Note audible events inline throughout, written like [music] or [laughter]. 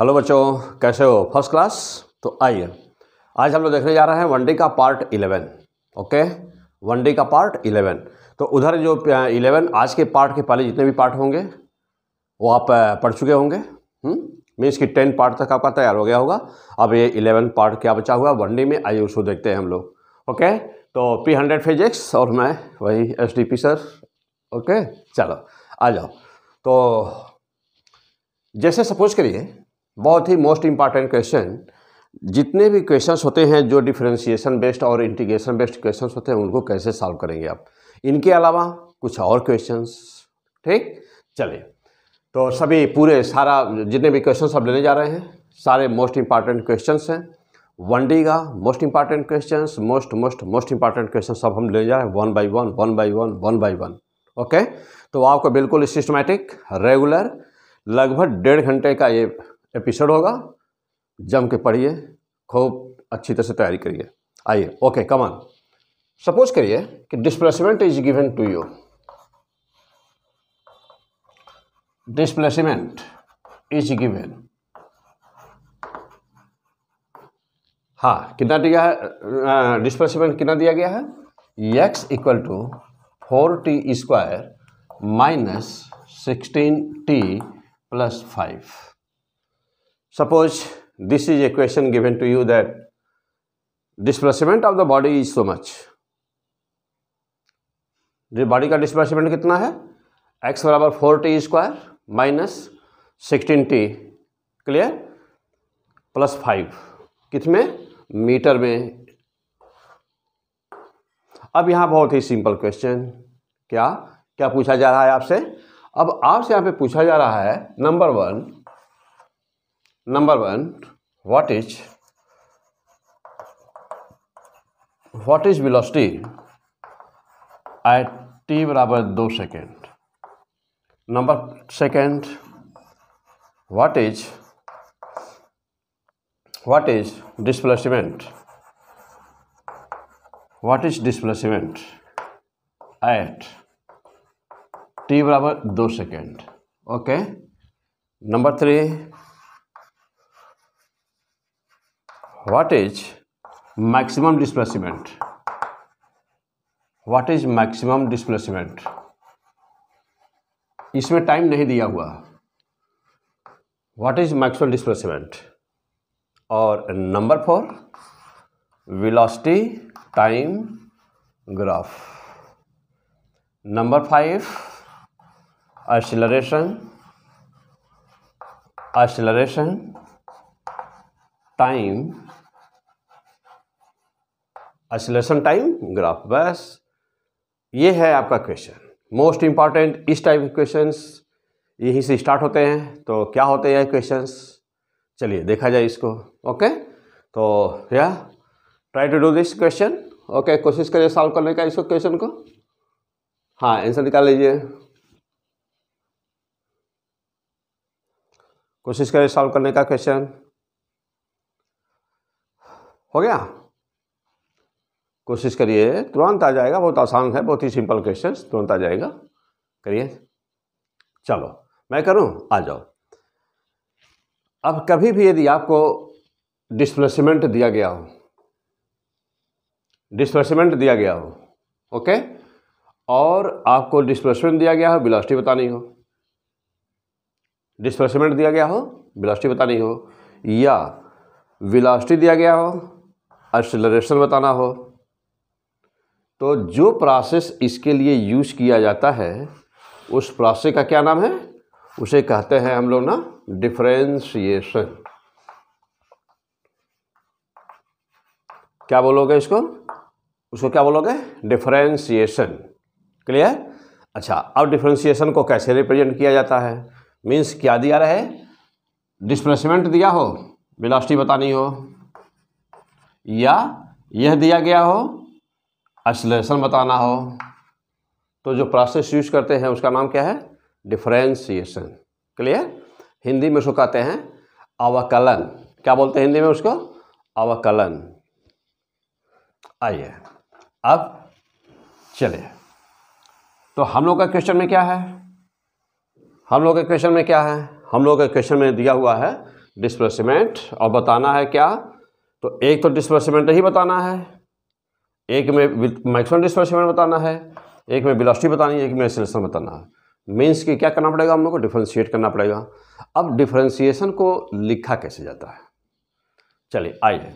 Hello बच्चों कैसे हो फर्स्ट क्लास तो आइए आज हम लोग देखने जा रहे हैं वनडे का पार्ट इलेवन ओके वनडे का पार्ट इलेवन तो उधर जो इलेवन आज के पार्ट के पहले जितने भी पार्ट होंगे वो आप पढ़ चुके होंगे मीन्स की टेन पार्ट तक आपका तैयार हो गया होगा अब ये इलेवन पार्ट क्या बचा हुआ वनडे में आइए उसको देखते हैं हम लोग ओके तो पी हंड्रेड फिजिक्स और मैं वही S D P sir okay चलो आ जाओ तो जैसे सपोज करिए बहुत ही मोस्ट इम्पॉर्टेंट क्वेश्चन जितने भी क्वेश्चंस होते हैं जो डिफ्रेंशिएशन बेस्ड और इंटीग्रेशन बेस्ड क्वेश्चंस होते हैं उनको कैसे सॉल्व करेंगे आप इनके अलावा कुछ और क्वेश्चंस ठीक चलिए तो सभी पूरे सारा जितने भी क्वेश्चंस आप लेने जा रहे हैं सारे मोस्ट इम्पॉर्टेंट क्वेश्चंस हैं वन डी का most important question most most most important question सब हम ले हैं one by one one by one one by one okay तो आपको बिल्कुल सिस्टमेटिक रेगुलर लगभग डेढ़ घंटे का ये एपिसोड होगा जम के पढ़िए खूब अच्छी तरह से तैयारी करिए आइए ओके कमान सपोज करिए कि displacement is given to you displacement is given हाँ कितना दिया है डिस्प्लेसमेंट कितना दिया गया है x equal to four t square minus sixteen t plus five Suppose this is a question given to you that displacement of the body is so much. Body का displacement कितना है x बराबर four t square minus sixteen t clear plus five कितने metre में अब यहाँ बहुत ही simple question क्या क्या पूछा जा रहा है आपसे अब आपसे यहाँ पे पूछा जा रहा है number one number one what is what is velocity at t बराबर दो second Number second, is what is displacement what is displacement at t बराबर दो second Okay. Number three. what is maximum displacement what is maximum displacement इसमें time नहीं दिया हुआ what is maximum displacement और number four velocity time graph number five acceleration acceleration time acceleration time graph बस ये है आपका क्वेश्चन मोस्ट इम्पॉर्टेंट इस टाइप के क्वेश्चन यहीं से स्टार्ट होते हैं तो क्या होते हैं क्वेश्चन चलिए देखा जाए इसको ओके तो या try to do this question okay कोशिश करिए सॉल्व करने का इसको क्वेश्चन को हाँ आंसर निकाल लीजिए कोशिश करिए सॉल्व करने का क्वेश्चन हो गया कोशिश करिए तुरंत आ जाएगा बहुत आसान है बहुत ही सिंपल क्वेश्चन तुरंत आ जाएगा करिए चलो मैं करूं आ जाओ अब कभी भी यदि आपको डिस्प्लेसमेंट दिया गया हो डिस्प्लेसमेंट दिया गया हो ओके और आपको डिस्प्लेसमेंट दिया गया हो बिलास्टी बतानी हो डिस्प्लेसमेंट दिया गया हो बिलास्टी बतानी हो या विलास्टी दिया गया हो एक्सलरेशन बताना हो तो जो प्रोसेस इसके लिए यूज किया जाता है उस प्रोसेस का क्या नाम है उसे कहते हैं हम लोग ना डिफ्रेंशिएशन क्या बोलोगे इसको उसको क्या बोलोगे डिफ्रेंशिएशन क्लियर अच्छा अब डिफ्रेंशिएशन को कैसे रिप्रेजेंट किया जाता है मीन्स क्या दिया रहे डिस्प्लेसमेंट दिया हो बिलास्टी बतानी हो या यह दिया गया हो आइसोलेशन बताना हो तो जो प्रोसेस यूज करते हैं उसका नाम क्या है डिफ्रेंसिएशन क्लियर हिंदी में उसको कहते हैं अवकलन क्या बोलते हैं हिंदी में उसको अवकलन आइए अब चलिए तो हम लोग का क्वेश्चन में क्या है हम लोग के क्वेश्चन में क्या है हम लोग के क्वेश्चन में दिया हुआ है डिस्प्लेसमेंट और बताना है क्या तो एक तो डिस्प्लेसमेंट ही बताना है एक में मैक्सिमम डिस्प्लेसमेंट बताना है एक में वेलोसिटी बतानी है एक में एक्सेलेरेशन बताना है मीन्स कि क्या करना पड़ेगा हम लोग को डिफ्रेंशिएट करना पड़ेगा अब डिफ्रेंशिएशन को लिखा कैसे जाता है चलिए आइए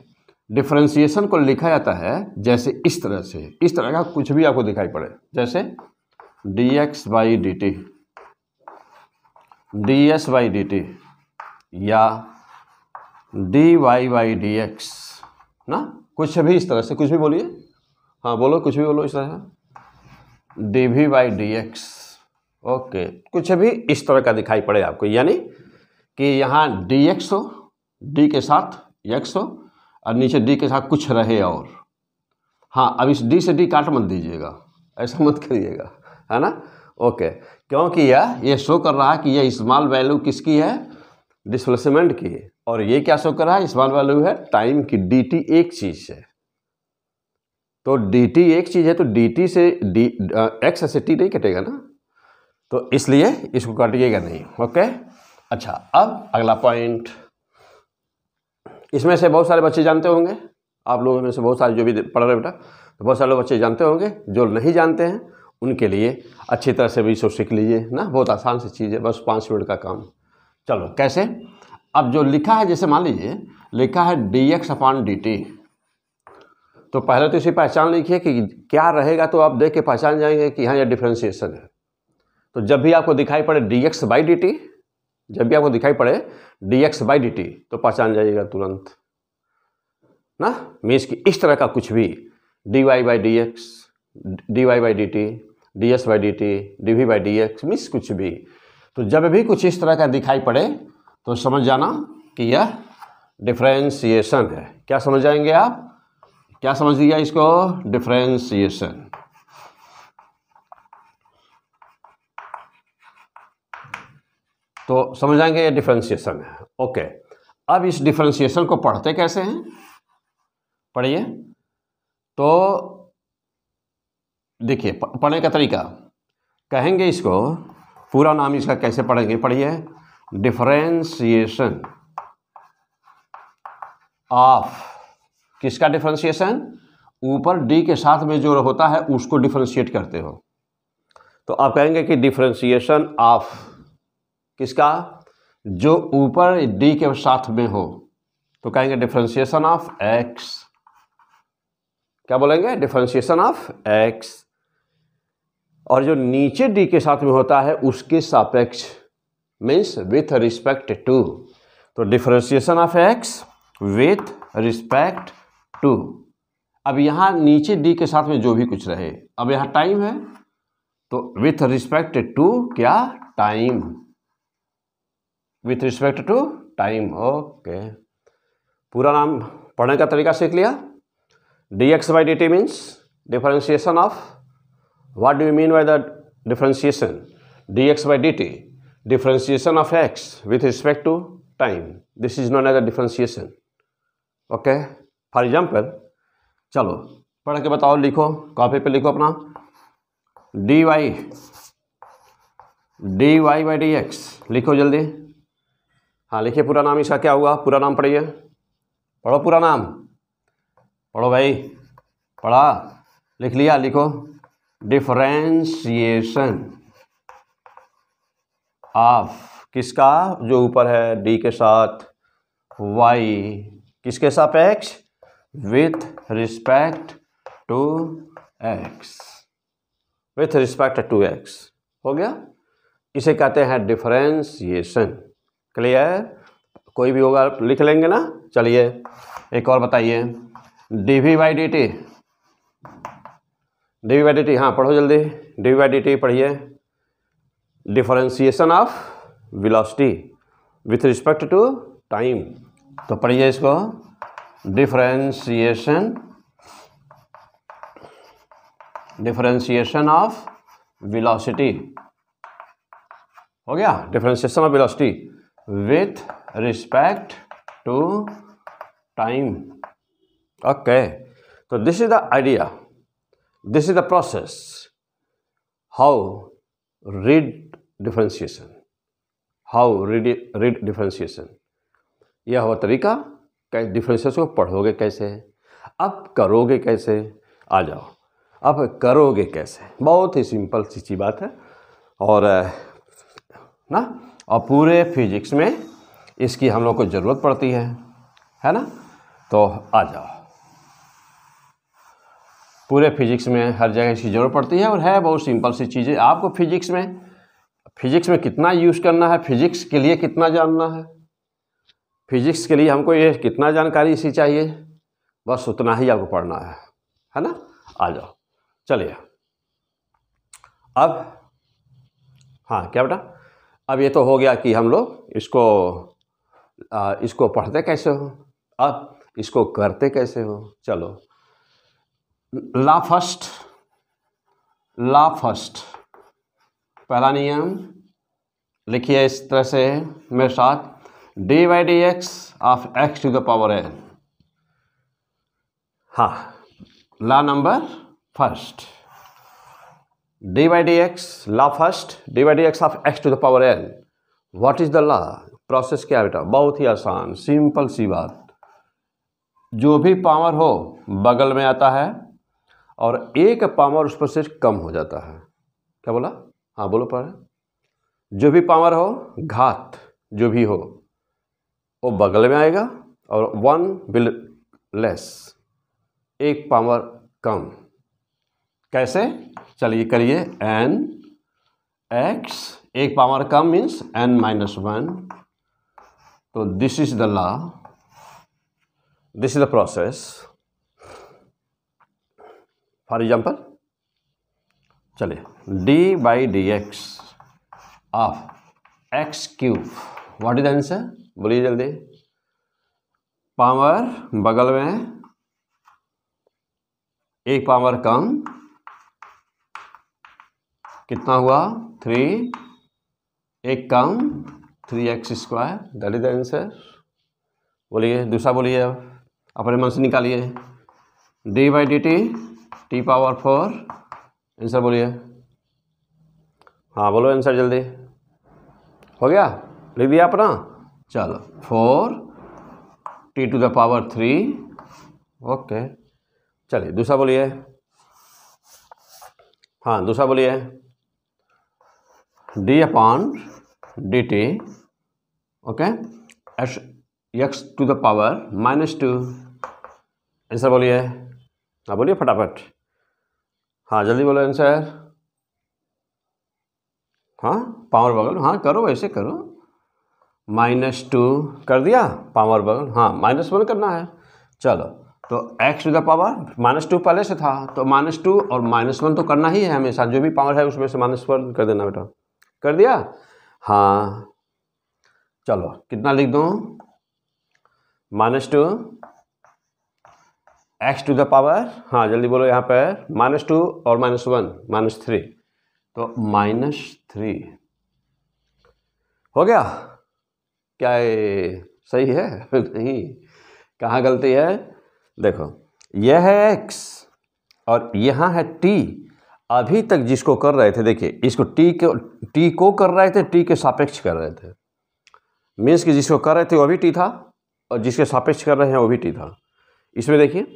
डिफ्रेंशिएशन को लिखा जाता है जैसे इस तरह से इस तरह का कुछ भी आपको दिखाई पड़े जैसे d x by d T d s by d t या d y by d x ना कुछ भी इस तरह से कुछ भी बोलिए हाँ बोलो कुछ भी बोलो इस तरह d v by d x okay कुछ भी इस तरह का दिखाई पड़ेगा आपको यानी कि यहाँ डी एक्स हो डी के साथ एक्स हो और नीचे डी के साथ कुछ रहे और हाँ अब इस डी से डी काट मत दीजिएगा ऐसा मत करिएगा है ना ओके क्योंकि यह ये शो कर रहा है कि यह स्मॉल वैल्यू किसकी है डिस्प्लेसमेंट की और ये क्या शो कर रहा है स्मॉल वैल्यू है टाइम की डी एक चीज़ है तो dt एक चीज़ है तो dt से डी एक्स से t नहीं कटेगा ना तो इसलिए इसको कटिएगा नहीं ओके अच्छा अब अगला पॉइंट इसमें से बहुत सारे बच्चे जानते होंगे आप लोगों में से बहुत सारे जो भी पढ़ रहे बेटा तो बहुत सारे लोग बच्चे जानते होंगे जो नहीं जानते हैं उनके लिए अच्छी तरह से भी इसको सीख लीजिए ना बहुत आसान सी चीज़ है बस पाँच मिनट का काम चलो कैसे अब जो लिखा है जैसे मान लीजिए लिखा है d x upon d t तो पहले तो इसी पहचान लिखिए कि क्या रहेगा तो आप देख के पहचान जाएंगे कि हाँ यह डिफ्रेंशिएशन है तो जब भी आपको दिखाई पड़े d x by d t जब भी आपको दिखाई पड़े d x by d t तो पहचान जाइएगा तुरंत ना मीन्स कि इस तरह का कुछ भी d y by d x d y by d T d s by d T d v by d x means कुछ भी तो जब भी कुछ इस तरह का दिखाई पड़े तो समझ जाना कि यह डिफ्रेंसिएशन है क्या समझ जाएंगे आप क्या समझ लिया इसको डिफ्रेंसिएशन तो समझ आएंगे ये डिफ्रेंसिएशन है ओके अब इस डिफ्रेंसिएशन को पढ़ते कैसे हैं पढ़िए तो देखिए पढ़ने का तरीका कहेंगे इसको पूरा नाम इसका कैसे पढ़ेंगे पढ़िए डिफ्रेंसिएशन ऑफ किसका डिफ्रेंशिएशन ऊपर डी के साथ में जो होता है उसको डिफ्रेंशिएट करते हो तो आप कहेंगे कि डिफ्रेंशिएशन ऑफ किसका जो ऊपर डी के साथ में हो तो कहेंगे डिफ्रेंशिएशन ऑफ एक्स क्या बोलेंगे डिफ्रेंशिएशन ऑफ एक्स और जो नीचे डी के साथ में होता है उसके सापेक्ष मीन्स विथ रिस्पेक्ट टू तो differentiation of x with respect to अब यहाँ नीचे डी के साथ में जो भी कुछ रहे अब यहाँ टाइम है तो विथ रिस्पेक्ट टू क्या time with respect to time okay पूरा नाम पढ़ने का तरीका सीख लिया d x by d t means differentiation of what do you mean by the differentiation d x by d t differentiation of x with respect to time this is known as a differentiation okay for example चलो पढ़ के बताओ लिखो copy पे लिखो अपना d y d y by d x लिखो जल्दी हाँ लिखिए पूरा नाम इसका क्या हुआ पूरा नाम पढ़िए पढ़ो पूरा नाम पढ़ो भाई पढ़ा लिख लिया लिखो डिफ्रेंशिएशन ऑफ किसका जो ऊपर है डी के साथ वाई किसके x with respect to x with respect to x हो गया इसे कहते हैं डिफरेंशिएशन क्लियर कोई भी होगा लिख लेंगे ना चलिए एक और बताइए d v by d T d v by d t हाँ पढ़ो जल्दी d v by d t पढ़िए differentiation of velocity with respect to time तो पढ़िए इसको डिफ्रेंसिएशन डिफ्रेंसिएशन ऑफ विलॉसिटी हो गया differentiation of velocity with respect to time okay तो this is the idea this is the process how read differentiation how read read differentiation यह हुआ तरीका differences को पढ़ोगे कैसे अब करोगे कैसे आ जाओ अब करोगे कैसे बहुत ही सिंपल सी सी बात है और ना और पूरे फिजिक्स में इसकी हम लोग को ज़रूरत पड़ती है है ना तो आ जाओ पूरे फिजिक्स में हर जगह इसकी ज़रूरत पड़ती है और है बहुत सिंपल सी चीज़ें आपको फिजिक्स में फिजिक्स में कितना यूज़ करना है फिजिक्स के लिए कितना जानना है फिजिक्स के लिए हमको ये कितना जानकारी इसी चाहिए बस उतना ही आपको पढ़ना है है ना आ जाओ चलिए अब हाँ क्या बेटा अब ये तो हो गया कि हम लोग इसको आ, इसको पढ़ते कैसे हो अब इसको करते कैसे हो चलो ला फर्स्ट ला फर्स्ट पहला नियम लिखिए इस तरह से मेरे साथ d by d x of x to the power n हाँ law number first d by d x law first d by d x of x to the power n what is the law process क्या बेटा बहुत ही आसान simple सी बात जो भी power हो बगल में आता है और एक पावर उस पर से कम हो जाता है क्या बोला हाँ बोलो पर जो भी पावर हो घात जो भी हो वो बगल में आएगा और वन विल लेस एक पावर कम कैसे चलिए करिए एन एक्स एक पावर कम मीन्स एन माइनस वन तो this is the law this is the process for example चलिए d by d x of x cube what is the answer बोलिए जल्दी पावर बगल में एक पावर कम कितना हुआ थ्री एक कम three x square that is the answer बोलिए दूसरा बोलिए अब अपने मन से निकालिए d by d t t power four answer बोलिए हाँ बोलो आंसर जल्दी हो गया लिख दिया अपना चलो four t to the power three okay चलिए दूसरा बोलिए हाँ दूसरा बोलिए d upon d t okay s x to the power minus two answer बोलिए हाँ बोलिए फटाफट हाँ जल्दी बोलो आंसर हाँ पावर बगल हाँ करो ऐसे करो माइनस टू कर दिया पावर बगल हाँ माइनस वन करना है चलो तो x to the power minus two पहले से था तो माइनस टू और माइनस वन तो करना ही है हमेशा जो भी पावर है उसमें से माइनस वन कर देना बेटा कर दिया हाँ चलो कितना लिख दूँ minus two x to the power हाँ जल्दी बोलो यहाँ पर माइनस टू और माइनस वन माइनस थ्री तो माइनस थ्री हो गया क्या ये सही है [laughs] नहीं कहाँ गलती है देखो यह है एक्स और यहाँ है टी अभी तक जिसको कर रहे थे देखिए इसको टी को टी को कर रहे थे टी के सापेक्ष कर रहे थे मीन्स कि जिसको कर रहे थे वो भी टी था और जिसके सापेक्ष कर रहे हैं वो भी टी था इसमें देखिए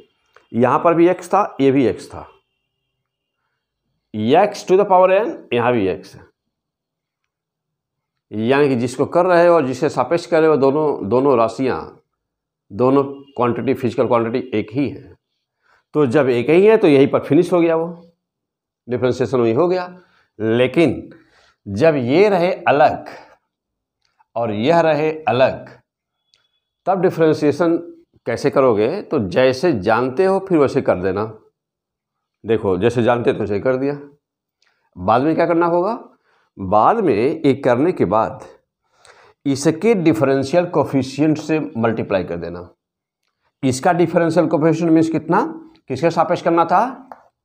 यहाँ पर भी एक्स था ये भी एक्स था x to the power n यहाँ भी एक्स है यानी कि जिसको कर रहे हो और जिसे सापेक्ष कर रहे हो दोनों दोनों राशियाँ दोनों क्वांटिटी फिजिकल क्वांटिटी एक ही है तो जब एक ही है तो यहीं पर फिनिश हो गया वो डिफ्रेंसिएशन वही हो गया लेकिन जब ये रहे अलग और यह रहे अलग तब डिफ्रेंसिएशन कैसे करोगे तो जैसे जानते हो फिर वैसे कर देना देखो जैसे जानते तो वैसे कर दिया बाद में क्या करना होगा बाद में एक करने के बाद इसके डिफरेंशियल कोफिशियंट से मल्टीप्लाई कर देना इसका डिफरेंशियल कोफिशियंट मीन्स कितना किसके सापेक्ष करना था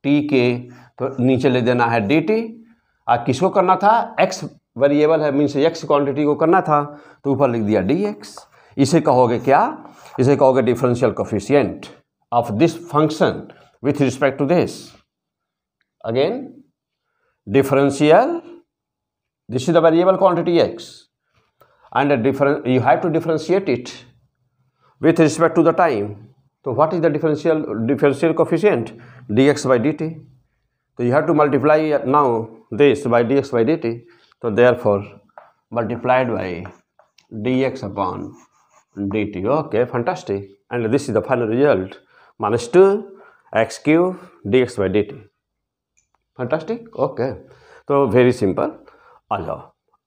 टी के तो नीचे ले देना है डी टी और किसको करना था एक्स वेरिएबल है मीन्स एक्स क्वांटिटी को करना था तो ऊपर लिख दिया डी एक्स इसे कहोगे क्या इसे कहोगे differential coefficient of this function with respect to this again differential This is the variable quantity x. And different, you have to differentiate it with respect to the time. So what is the differential differential coefficient? dx by dt. So you have to multiply now this by dx by dt. So therefore multiplied by dx upon dt. Okay, fantastic. And this is the final result. Minus 2 x cube dx by dt. Fantastic. Okay. So very simple. आ जाओ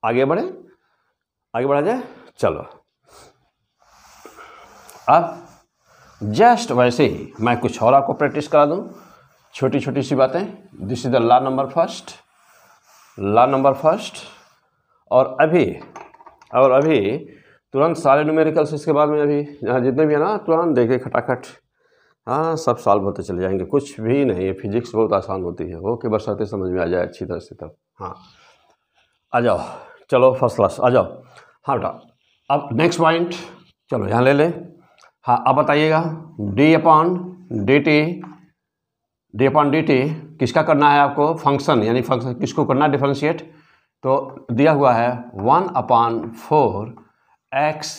आगे बढ़े आगे बढ़ा जाए चलो अब just वैसे ही मैं कुछ और आपको प्रैक्टिस करा दूं छोटी छोटी सी बातें this is the law number first law number first और अभी और अभी तुरंत सारे न्यूमेरिकल्स इसके बाद में अभी यहाँ जितने भी हैं ना तुरंत देखे खटाखट हाँ सब सॉल्व होते चले जाएंगे कुछ भी नहीं फिजिक्स बहुत आसान होती है ओके बस आते समझ में आ जाए अच्छी तरह से तब हाँ आ जाओ चलो फर्स्ट क्लास आ जाओ हाँ बेटा अब नेक्स्ट पॉइंट चलो यहाँ ले ले हाँ अब बताइएगा d upon d T d upon d t किसका करना है आपको फंक्शन यानी फंक्शन किसको करना है डिफ्रेंशिएट तो दिया हुआ है one upon four x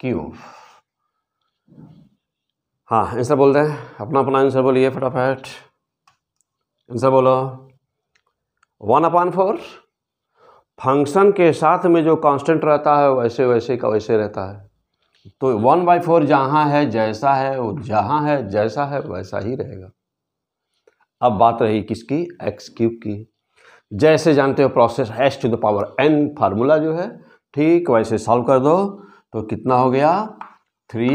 cube हाँ आंसर बोल दें अपना अपना आंसर बोलिए फटाफट आंसर बोलो वन अपॉन फोर फंक्शन के साथ में जो कांस्टेंट रहता है वैसे वैसे का वैसे रहता है तो वन बाई फोर जहाँ है जैसा है वो जहाँ है जैसा है वैसा ही रहेगा अब बात रही किसकी एक्स क्यूब की जैसे जानते हो process s to the power n formula जो है ठीक वैसे सॉल्व कर दो तो कितना हो गया three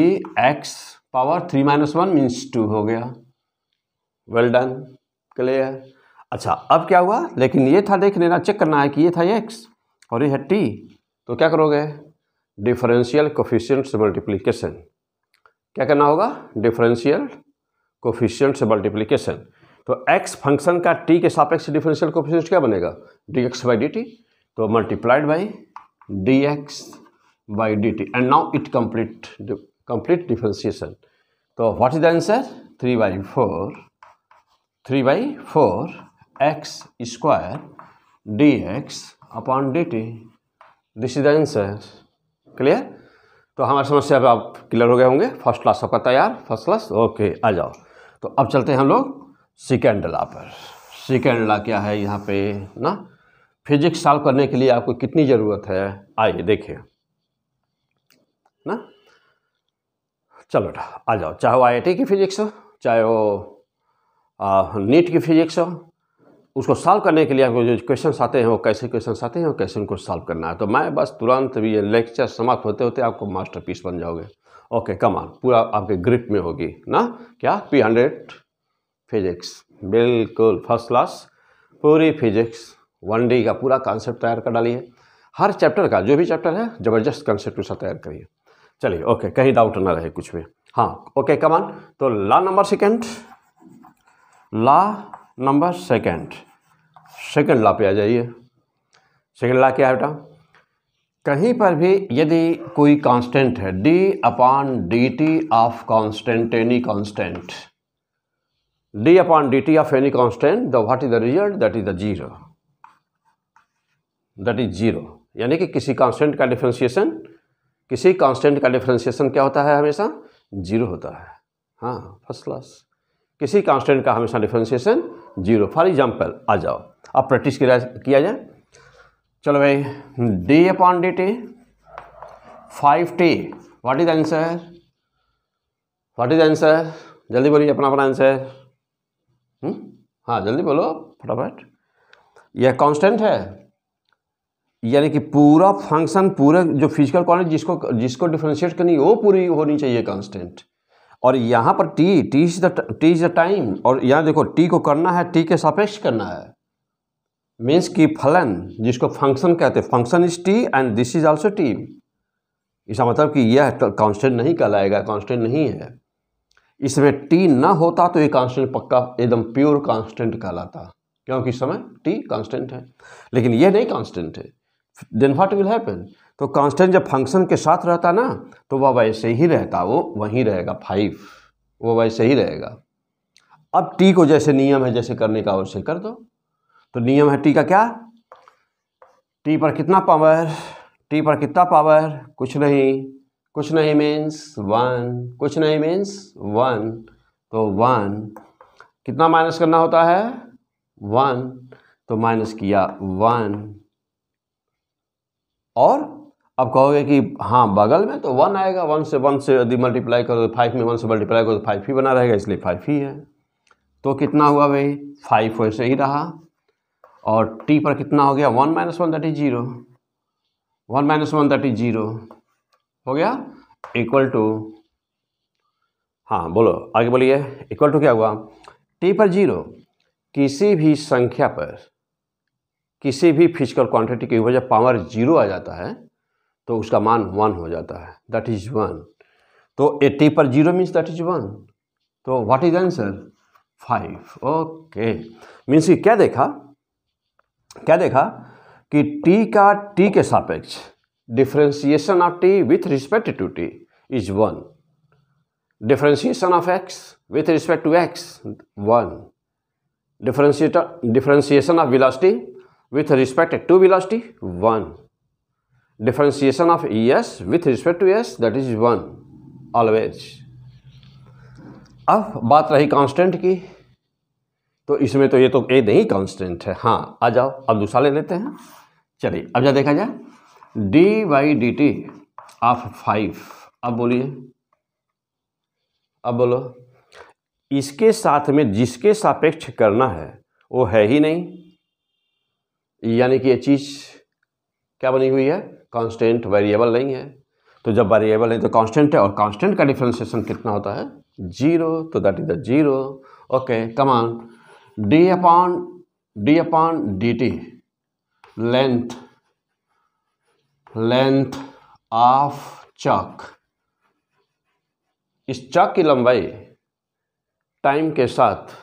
x power three minus one means two हो गया वेल डन क्लियर अच्छा अब क्या हुआ लेकिन ये था देख लेना चेक करना है कि ये था एक्स और ये है टी तो क्या करोगे डिफरेंशियल कोफिशियंट से क्या करना होगा डिफरेंशियल कोफिशियंट से तो एक्स फंक्शन का टी के सापेक्ष डिफरेंशियल कोफिशियंट क्या बनेगा d x by d t तो multiplied by d x by d t and now it complete complete differentiation तो what is the answer three by four three by four x square d x upon d t this is the answer clear तो हमारी समस्या अब आप clear हो गए होंगे first class सबका तैयार फर्स्ट क्लास ओके आ जाओ तो अब चलते हैं हम लोग सेकेंड ला पर सेकेंड ला क्या है यहाँ पे ना फिजिक्स सॉल्व करने के लिए आपको कितनी ज़रूरत है आइए देखिए ना चलो आ जाओ चाहे वो आई की फिजिक्स हो चाहे वो नीट की फिजिक्स हो उसको सॉल्व करने के लिए आपको जो क्वेश्चन आते हैं वो कैसे क्वेश्चन आते हैं और कैसे उनको सॉल्व करना है तो मैं बस तुरंत भी ये लेक्चर समाप्त होते होते आपको पीस बन जाओगे ओके कम ऑन पूरा आपके ग्रिप में होगी ना क्या पी हंड्रेड फिजिक्स बिल्कुल फर्स्ट क्लास पूरी फिजिक्स वन डी का पूरा कॉन्सेप्ट तैयार कर डालिए हर चैप्टर का जो भी चैप्टर है ज़बरदस्त कॉन्सेप्ट उसका तैयार करिए चलिए ओके कहीं डाउट ना रहे कुछ भी हाँ ओके कमान तो law number second law number second second law पे आ जाइए सेकंड ला क्या है बेटा कहीं पर भी यदि कोई कांस्टेंट है d upon d t of constant any constant d upon d t of any constant the what is the result that is the zero that is zero यानी कि किसी कांस्टेंट का डिफ्रेंशिएशन किसी कांस्टेंट का differentiation क्या होता है हमेशा जीरो होता है हाँ फर्स्ट क्लास किसी कांस्टेंट का हमेशा डिफ्रेंसिएशन जीरो फॉर एग्जाम्पल आ जाओ अब प्रैक्टिस किया जाए चलो भाई d upon d t five t what is answer what is answer जल्दी बोलिए अपना अपना आंसर हम्म? हाँ जल्दी बोलो फटाफट यह कांस्टेंट है यानी कि पूरा फंक्शन पूरा जो फिजिकल क्वालिटी जिसको जिसको डिफ्रेंशिएट करनी वो पूरी होनी चाहिए कांस्टेंट और यहाँ पर t t is the t is the time और यहाँ देखो टी को करना है टी के सापेक्ष करना है मीन्स की फलन जिसको फंक्शन कहते हैं function is t and this is also t इसका मतलब कि यह कांस्टेंट तो नहीं कहलाएगा कांस्टेंट नहीं है इसमें टी ना होता तो ये कांस्टेंट पक्का एकदम प्योर कांस्टेंट कहलाता क्योंकि समय टी कांस्टेंट है लेकिन यह नहीं कांस्टेंट है देन व्हाट विल हैपन तो कांस्टेंट जब फंक्शन के साथ रहता ना तो वह वैसे ही रहता वो वहीं रहेगा फाइव वो वैसे ही रहेगा अब टी को जैसे नियम है जैसे करने का वैसे कर दो तो नियम है टी का क्या टी पर कितना पावर टी पर कितना पावर कुछ नहीं कुछ नहीं मीन्स वन कुछ नहीं मीन्स वन तो वन कितना माइनस करना होता है वन तो माइनस किया वन और अब कहोगे कि हाँ बगल में तो वन आएगा वन से वन से यदि मल्टीप्लाई करो तो फाइव में वन से मल्टीप्लाई करो तो फाइव ही बना रहेगा इसलिए फाइव ही है तो कितना हुआ भाई फाइव वैसे ही रहा और टी पर कितना हो गया one minus one that is zero one minus one that is zero हो गया इक्वल टू हाँ बोलो आगे बोलिए इक्वल टू क्या हुआ टी पर जीरो किसी भी संख्या पर किसी भी फिजिकल क्वांटिटी की वजह पावर जीरो आ जाता है तो उसका मान वन हो जाता है दैट इज वन तो एट्टी पर zero means that is one तो what is answer five okay means कि क्या देखा क्या देखा कि टी का टी के सापेक्ष differentiation of t with respect to t is one differentiation of x with respect to x one differentiator differentiation of velocity with respect to velocity one differentiation of s e with respect to S that is one always अब बात रही constant की तो इसमें तो ये तो ए नहीं कांस्टेंट है हाँ आ जाओ अब दूसरा ले लेते हैं चलिए अब जा देखा जाए d y d t of five अब बोलिए अब बोलो इसके साथ में जिसके सापेक्ष करना है वो है ही नहीं यानी कि ये चीज़ क्या बनी हुई है कांस्टेंट वेरिएबल नहीं है तो जब वेरिएबल नहीं तो कांस्टेंट है और कांस्टेंट का डिफ्रेंसिएशन कितना होता है जीरो तो that is the zero okay come on d upon d upon d t length length of chalk इस चक की लंबाई टाइम के साथ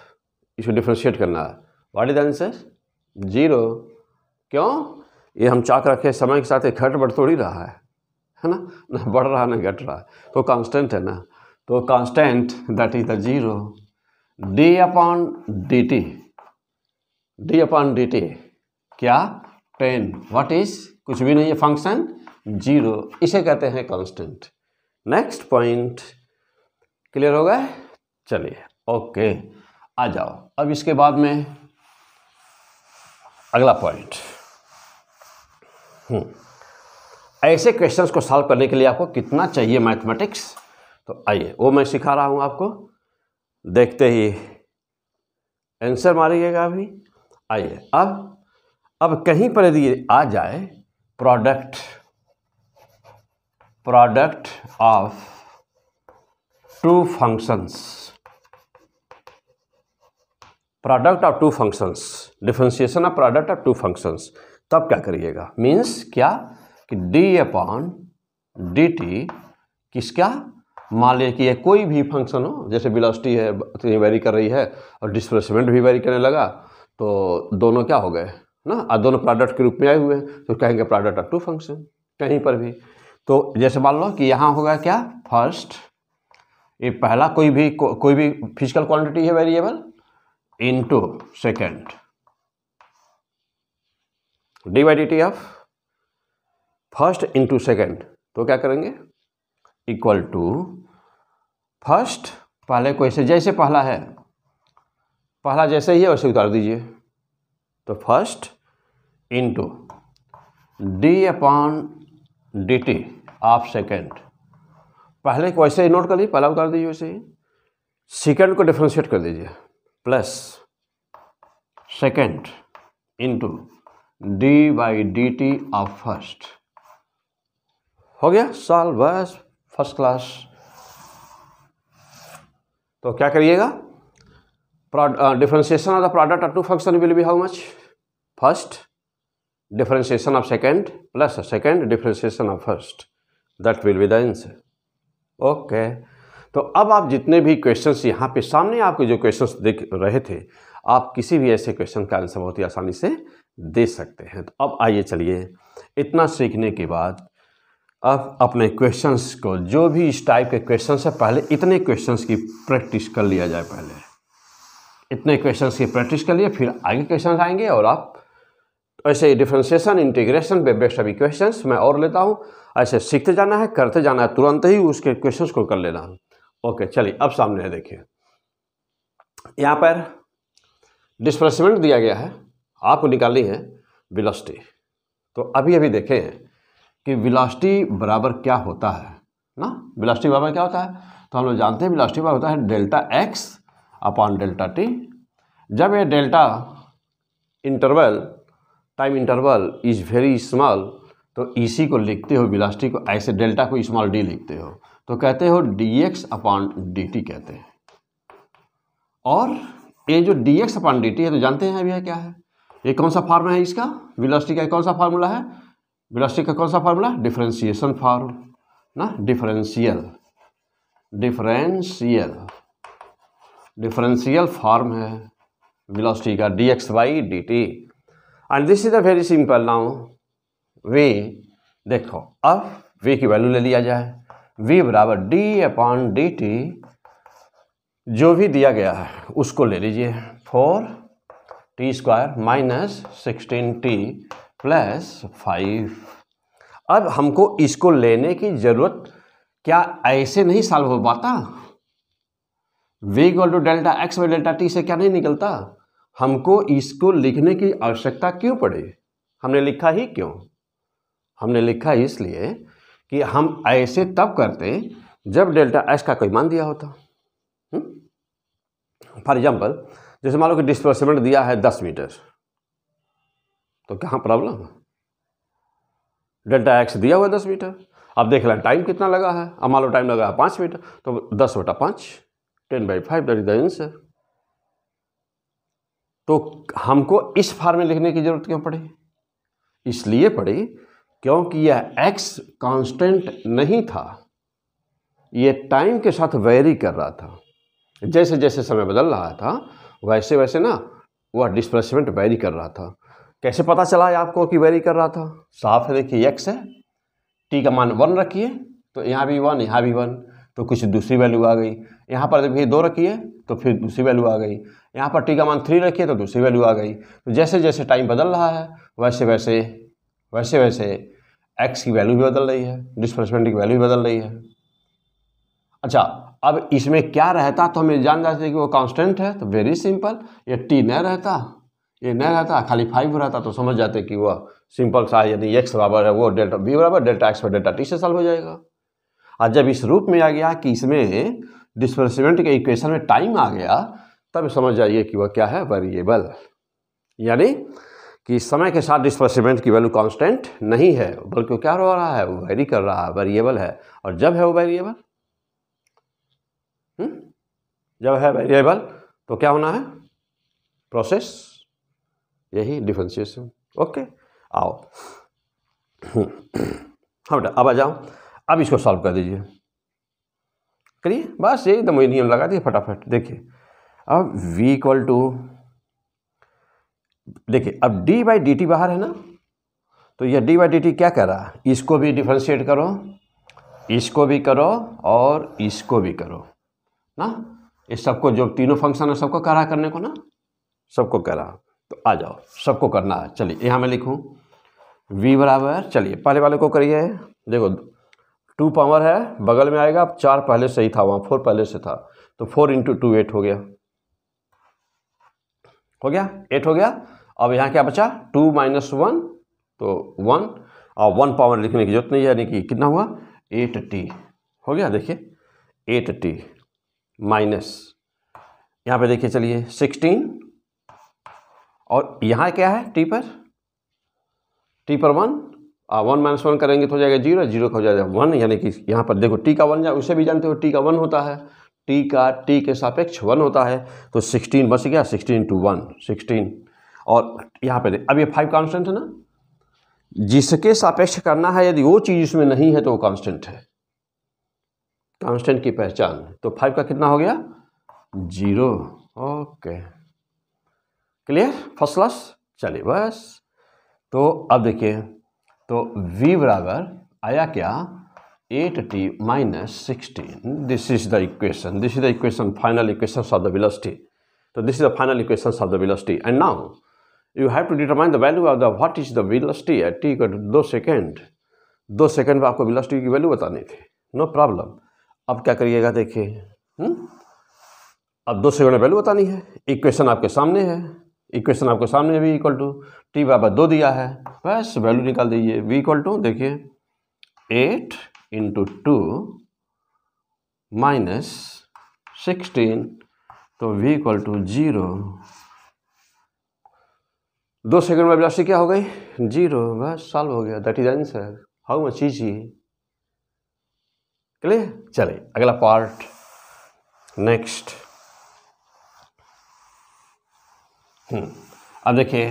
इसको डिफ्रेंशिएट करना है वाट इज आंसर जीरो क्यों ये हम चाक रखे समय के साथ ये घट बढ़ थोड़ी रहा है है ना ना बढ़ रहा ना घट रहा है तो कांस्टेंट है ना तो constant that is the zero d upon d T d upon d t क्या टेन व्हाट इज कुछ भी नहीं है फंक्शन जीरो इसे कहते हैं कांस्टेंट नेक्स्ट पॉइंट क्लियर हो गए चलिए ओके आ जाओ अब इसके बाद में अगला पॉइंट हम्म। ऐसे क्वेश्चंस को सॉल्व करने के लिए आपको कितना चाहिए मैथमेटिक्स तो आइए वो मैं सिखा रहा हूँ आपको देखते ही आंसर मारिएगा अभी आइए अब अब कहीं पर यदि आ जाए product product of two functions product of two functions differentiation of product of two functions तब क्या करिएगा मीन्स क्या कि डी अपॉन डी टी किसका मान लिया कि कोई भी फंक्शन हो जैसे बिलासिटी है इतनी वेरी कर रही है और डिस्प्लेसमेंट भी वेरी करने लगा तो दोनों क्या हो गए ना और दोनों प्रोडक्ट के रूप में आए हुए हैं तो कहेंगे प्रोडक्ट ऑफ टू फंक्शन कहीं पर भी तो जैसे मान लो कि यहाँ होगा क्या फर्स्ट ये पहला कोई भी को, कोई भी फिजिकल क्वांटिटी है variable into second d by d t of first into second तो क्या करेंगे इक्वल टू फर्स्ट पहले को ऐसे जैसे पहला है पहला जैसे ही है वैसे उतार दीजिए तो first into d upon d t of second पहले को ऐसे ही नोट कर लीजिए पहला उतार दीजिए वैसे ही सेकेंड को डिफ्रेंशिएट कर दीजिए plus second into d by d t of first हो गया साल बस फर्स्ट क्लास तो क्या करिएगा differentiation of the product of two function will be how much first differentiation of second plus second differentiation of first that will be the answer okay तो अब आप जितने भी क्वेश्चंस यहाँ पे सामने आपके जो क्वेश्चंस देख रहे थे आप किसी भी ऐसे क्वेश्चन का आंसर बहुत ही आसानी से दे सकते हैं तो अब आइए चलिए इतना सीखने के बाद अब अपने क्वेश्चंस को जो भी इस टाइप के क्वेश्चंस है पहले इतने क्वेश्चंस की प्रैक्टिस कर लिया जाए पहले इतने क्वेश्चंस की प्रैक्टिस कर लिए फिर आगे क्वेश्चन आएंगे और आप ऐसे डिफ्रेंसिएशन इंटीग्रेशन पे बेस्ट अभी क्वेश्चन मैं और लेता हूँ ऐसे सीखते जाना है करते जाना है तुरंत ही उसके क्वेश्चन को कर लेना है ओके चलिए अब सामने देखिए यहाँ पर डिस्प्लेसमेंट दिया गया है आपको निकालनी है विलास्टी तो अभी अभी देखें कि विलास्टी बराबर क्या होता है ना विलास्टी बराबर क्या होता है तो हम लोग जानते हैं विलास्टी बराबर होता है delta x upon delta t जब ये delta interval time interval is very small तो इसी को लिखते हो विलास्टी को ऐसे डेल्टा को स्मॉल डी लिखते हो तो कहते हो d x upon d t कहते हैं और ये जो d x upon d t है तो जानते हैं अभी है क्या है ये कौन सा फार्म है इसका वेलोसिटी का कौन सा फार्मूला है वेलोसिटी का कौन सा फार्मूला डिफरेंशिएशन फार्म ना डिफरेंशियल डिफरेंशियल डिफरेंशियल फार्म है वेलोसिटी का d x by d t and this is a very simple now way देखो अब वे की वैल्यू ले लिया जाए वी बराबर डी अपॉन डी टी जो भी दिया गया है उसको ले लीजिए four t square minus sixteen t plus five अब हमको इसको लेने की ज़रूरत क्या ऐसे नहीं सॉल्व हो पाता v two delta x by delta t से क्या नहीं निकलता हमको इसको लिखने की आवश्यकता क्यों पड़ी हमने लिखा ही क्यों हमने लिखा इसलिए कि हम ऐसे तब करते जब डेल्टा एक्स का कोई मान दिया होता फॉर एग्जाम्पल हम्म? जैसे मान लो कि डिस्प्लेसमेंट दिया है दस मीटर तो कहाँ प्रॉब्लम है डेल्टा एक्स दिया हुआ है दस मीटर अब देख लें टाइम कितना लगा है अब मान लो टाइम लगा है पाँच मीटर तो दस बटा पाँच ten by five that is the answer तो हमको इस फार्म में लिखने की जरूरत क्यों पड़ी इसलिए पड़ी क्योंकि यह एक्स कांस्टेंट नहीं था यह टाइम के साथ वेरी कर रहा था जैसे जैसे समय बदल रहा था वैसे वैसे ना वह डिस्प्लेसमेंट वैरी कर रहा था कैसे पता चला है आपको कि वैरी कर रहा था साफ है देखिए एक्स है टी का मान वन रखिए तो यहाँ भी वन यहाँ भी वन तो कुछ दूसरी वैल्यू आ गई यहाँ पर देखिए दो रखिए तो फिर दूसरी वैल्यू आ गई यहाँ पर टी का मान थ्री रखिए तो दूसरी वैल्यू आ गई तो जैसे जैसे टाइम बदल रहा है वैसे वैसे वैसे वैसे एक्स की वैल्यू भी बदल रही है डिस्प्लेसमेंट की वैल्यू भी बदल रही है अच्छा अब इसमें क्या रहता तो हम जान जाते कि वो कांस्टेंट है तो वेरी सिंपल ये टी नहीं रहता ये नहीं रहता खाली फाइव रहता तो समझ जाते कि वह सिंपल सा यदि एक्स बराबर है वो डेल्टा बी बराबर डेल्टा एक्स पर डेल्टा टी से सॉल्व हो जाएगा और जब इस रूप में आ गया कि इसमें डिस्प्लेसमेंट के इक्वेशन में टाइम आ गया तब समझ जाइए कि वह क्या है वेरिएबल यानी कि समय के साथ डिस्प्लेसमेंट की वैल्यू कांस्टेंट नहीं है बल्कि क्या हो रहा है वो वेरी कर रहा है वेरिएबल है और जब है वो वेरिएबल हम्म? जब है वेरिएबल तो क्या होना है प्रोसेस यही डिफ्रेंशिएशन ओके आओ हाँ बेटा अब आ जाओ अब इसको सॉल्व कर दीजिए करिए बस यही तो मुझे नियम लगा दिए फटाफट देखिए अब v इक्वल टू देखिए अब d बाई डी बाहर है ना तो यह d बाई डी क्या कर रहा है इसको भी डिफ्रेंशिएट करो इसको भी करो और इसको भी करो ना ये सबको जो तीनों फंक्शन है सबको कह रहा है करने को ना सबको कह रहा तो आ जाओ सबको करना है चलिए यहाँ मैं लिखूँ v बराबर चलिए पहले वाले को करिए देखो टू पावर है बगल में आएगा अब चार पहले से ही था वहाँ फोर पहले से था तो फोर इंटू टू एट हो गया हो गया एट हो गया अब यहाँ क्या बचा टू माइनस वन तो वन और वन पावर लिखने की जरूरत नहीं है यानी कि कितना हुआ एट टी हो गया देखिए एट टी माइनस यहाँ पे देखिए चलिए सिक्सटीन और यहाँ क्या है टी पर टी पर वन आ, वन माइनस वन करेंगे तो हो जाएगा जीरो जीरो का हो जाएगा वन यानी कि यहाँ पर देखो टी का वन जाए उसे भी जानते हो टी का वन होता है टी का टी के सापेक्ष वन होता है तो सिक्सटीन बच गया सिक्सटीन टू वन सिक्सटीन और यहाँ पे अब ये फाइव कांस्टेंट है ना जिसके सापेक्ष करना है यदि वो चीज़ उसमें नहीं है तो वो कांस्टेंट है कांस्टेंट की पहचान तो फाइव का कितना हो गया zero okay clear first class चलिए बस तो अब देखिए तो v बराबर आया क्या eight t minus sixteen this is the equation this is the equation final equation of the velocity तो this is the final equation of the velocity and now you have to determine the value of the what is the velocity at t दो second दो second में आपको velocity की value बतानी थी no problem अब क्या करिएगा देखिए हम्म? अब दो में वैल्यू बतानी है इक्वेशन आपके सामने है इक्वेशन आपके सामने भी इक्वल टू टी बाबा दो दिया है बस वैल्यू निकाल दीजिए वी इक्वल टू देखिए eight into two minus sixteen तो वी इक्वल टू जीरो दो सेकंड में अभिलाषी क्या हो गई जीरो बस सॉल्व हो गया that is answer how much easy clear चले अगला पार्ट नेक्स्ट hmm. अब देखिए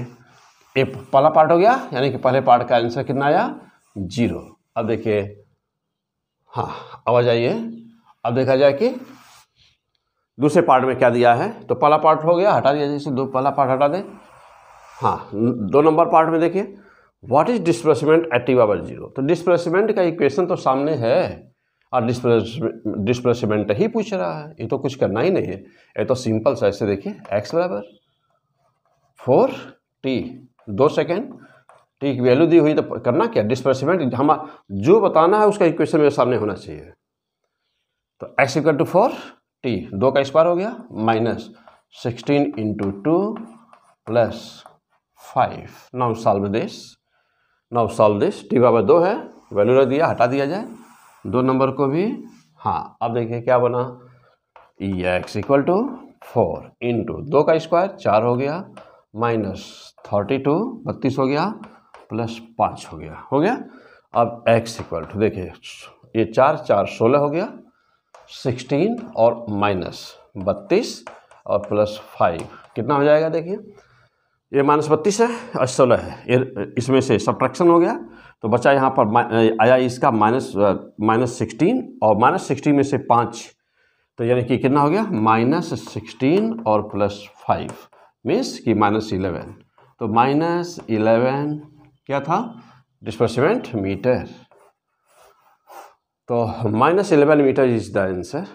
ये पहला पार्ट हो गया यानी कि पहले पार्ट का आंसर कितना आया जीरो अब देखिए हाँ अब आ जाइए अब देखा जाए कि दूसरे पार्ट में क्या दिया है तो पहला पार्ट हो गया हटा दिया जैसे दो पहला पार्ट हटा दें हाँ दो नंबर पार्ट में देखिए what is displacement at t power zero तो डिस्प्लेसमेंट का इक्वेशन तो सामने है और डिस्प्लेसमेंट ही पूछ रहा है ये तो कुछ करना ही नहीं है ये तो सिंपल सा ऐसे देखिए एक्स बराबर फोर टी दो सेकेंड टी की वैल्यू दी हुई तो करना क्या डिस्प्लेसमेंट हम जो बताना है उसका इक्वेशन मेरे सामने होना चाहिए तो x equal to four t दो का स्क्वायर हो गया minus sixteen into two plus five now solve this now solve this t बराबर दो है वैल्यू रख दिया हटा दिया जाए दो नंबर को भी हाँ अब देखिए क्या बना x equal to four into दो का स्क्वायर चार हो गया माइनस थर्टी टू बत्तीस हो गया प्लस पाँच हो गया हो गया अब एक्स इक्वल टू देखिए ये चार चार सोलह हो गया सिक्सटीन और माइनस बत्तीस और प्लस फाइव कितना हो जाएगा देखिए ये माइनस बत्तीस है और सोलह है इसमें से सब्ट्रैक्शन हो गया तो बचा यहाँ पर आया इसका माइनस माइनस सिक्सटीन और माइनस सिक्सटीन में से पाँच तो यानी कि कितना हो गया माइनस सिक्सटीन और प्लस फाइव मीन्स कि माइनस इलेवन तो माइनस इलेवन क्या था डिस्प्लेसमेंट मीटर तो minus eleven meter is the answer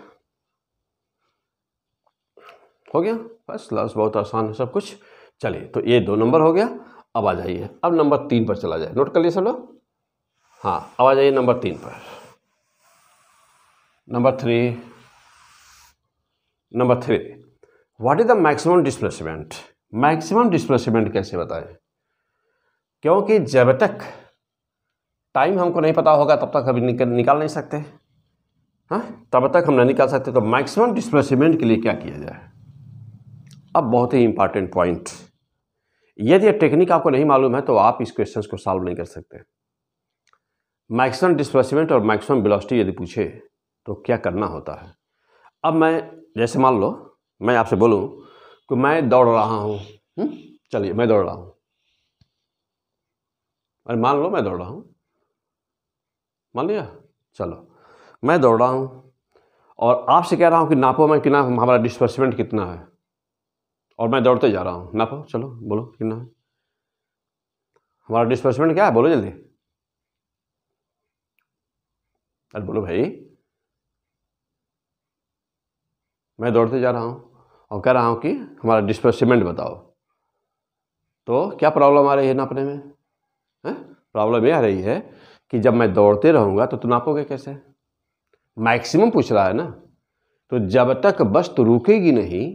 हो गया बस लास्ट बहुत आसान है सब कुछ चलिए तो ये दो नंबर हो गया अब आ जाइए अब नंबर तीन पर चला जाए नोट कर लिए सब लोग हाँ अब आ जाइए नंबर तीन पर number three number three what is the maximum displacement maximum displacement कैसे बताएं क्योंकि जब तक टाइम हमको नहीं पता होगा तब तक अभी निकाल नहीं सकते हाँ तब तक हम नहीं निकाल सकते तो मैक्सिमम डिस्प्लेसमेंट के लिए क्या किया जाए अब बहुत ही इंपॉर्टेंट पॉइंट यदि टेक्निक आपको नहीं मालूम है तो आप इस क्वेश्चन को सॉल्व नहीं कर सकते मैक्सिमम डिस्प्लेसमेंट और मैक्सिमम वेलोसिटी यदि पूछे तो क्या करना होता है अब मैं जैसे मान लो मैं आपसे बोलूँ कि मैं दौड़ रहा हूँ हम्म? चलिए मैं दौड़ रहा हूँ अरे मान लो मैं दौड़ रहा हूँ मान लिया चलो मैं दौड़ रहा हूँ और आपसे कह रहा हूँ कि नापो मैं कितना हमारा डिस्पर्समेंट कितना है और मैं दौड़ते जा रहा हूँ नापो चलो बोलो कितना है हमारा डिस्पर्समेंट क्या है बोलो जल्दी अरे बोलो भाई मैं दौड़ते जा रहा हूँ और कह रहा हूँ कि हमारा डिस्पर्समेंट बताओ तो क्या प्रॉब्लम आ रही है नापने में प्रॉब्लम ये आ रही है कि जब मैं दौड़ते रहूँगा तो तुम नापोगे कैसे मैक्सिमम पूछ रहा है ना तो जब तक बस तो रुकेगी नहीं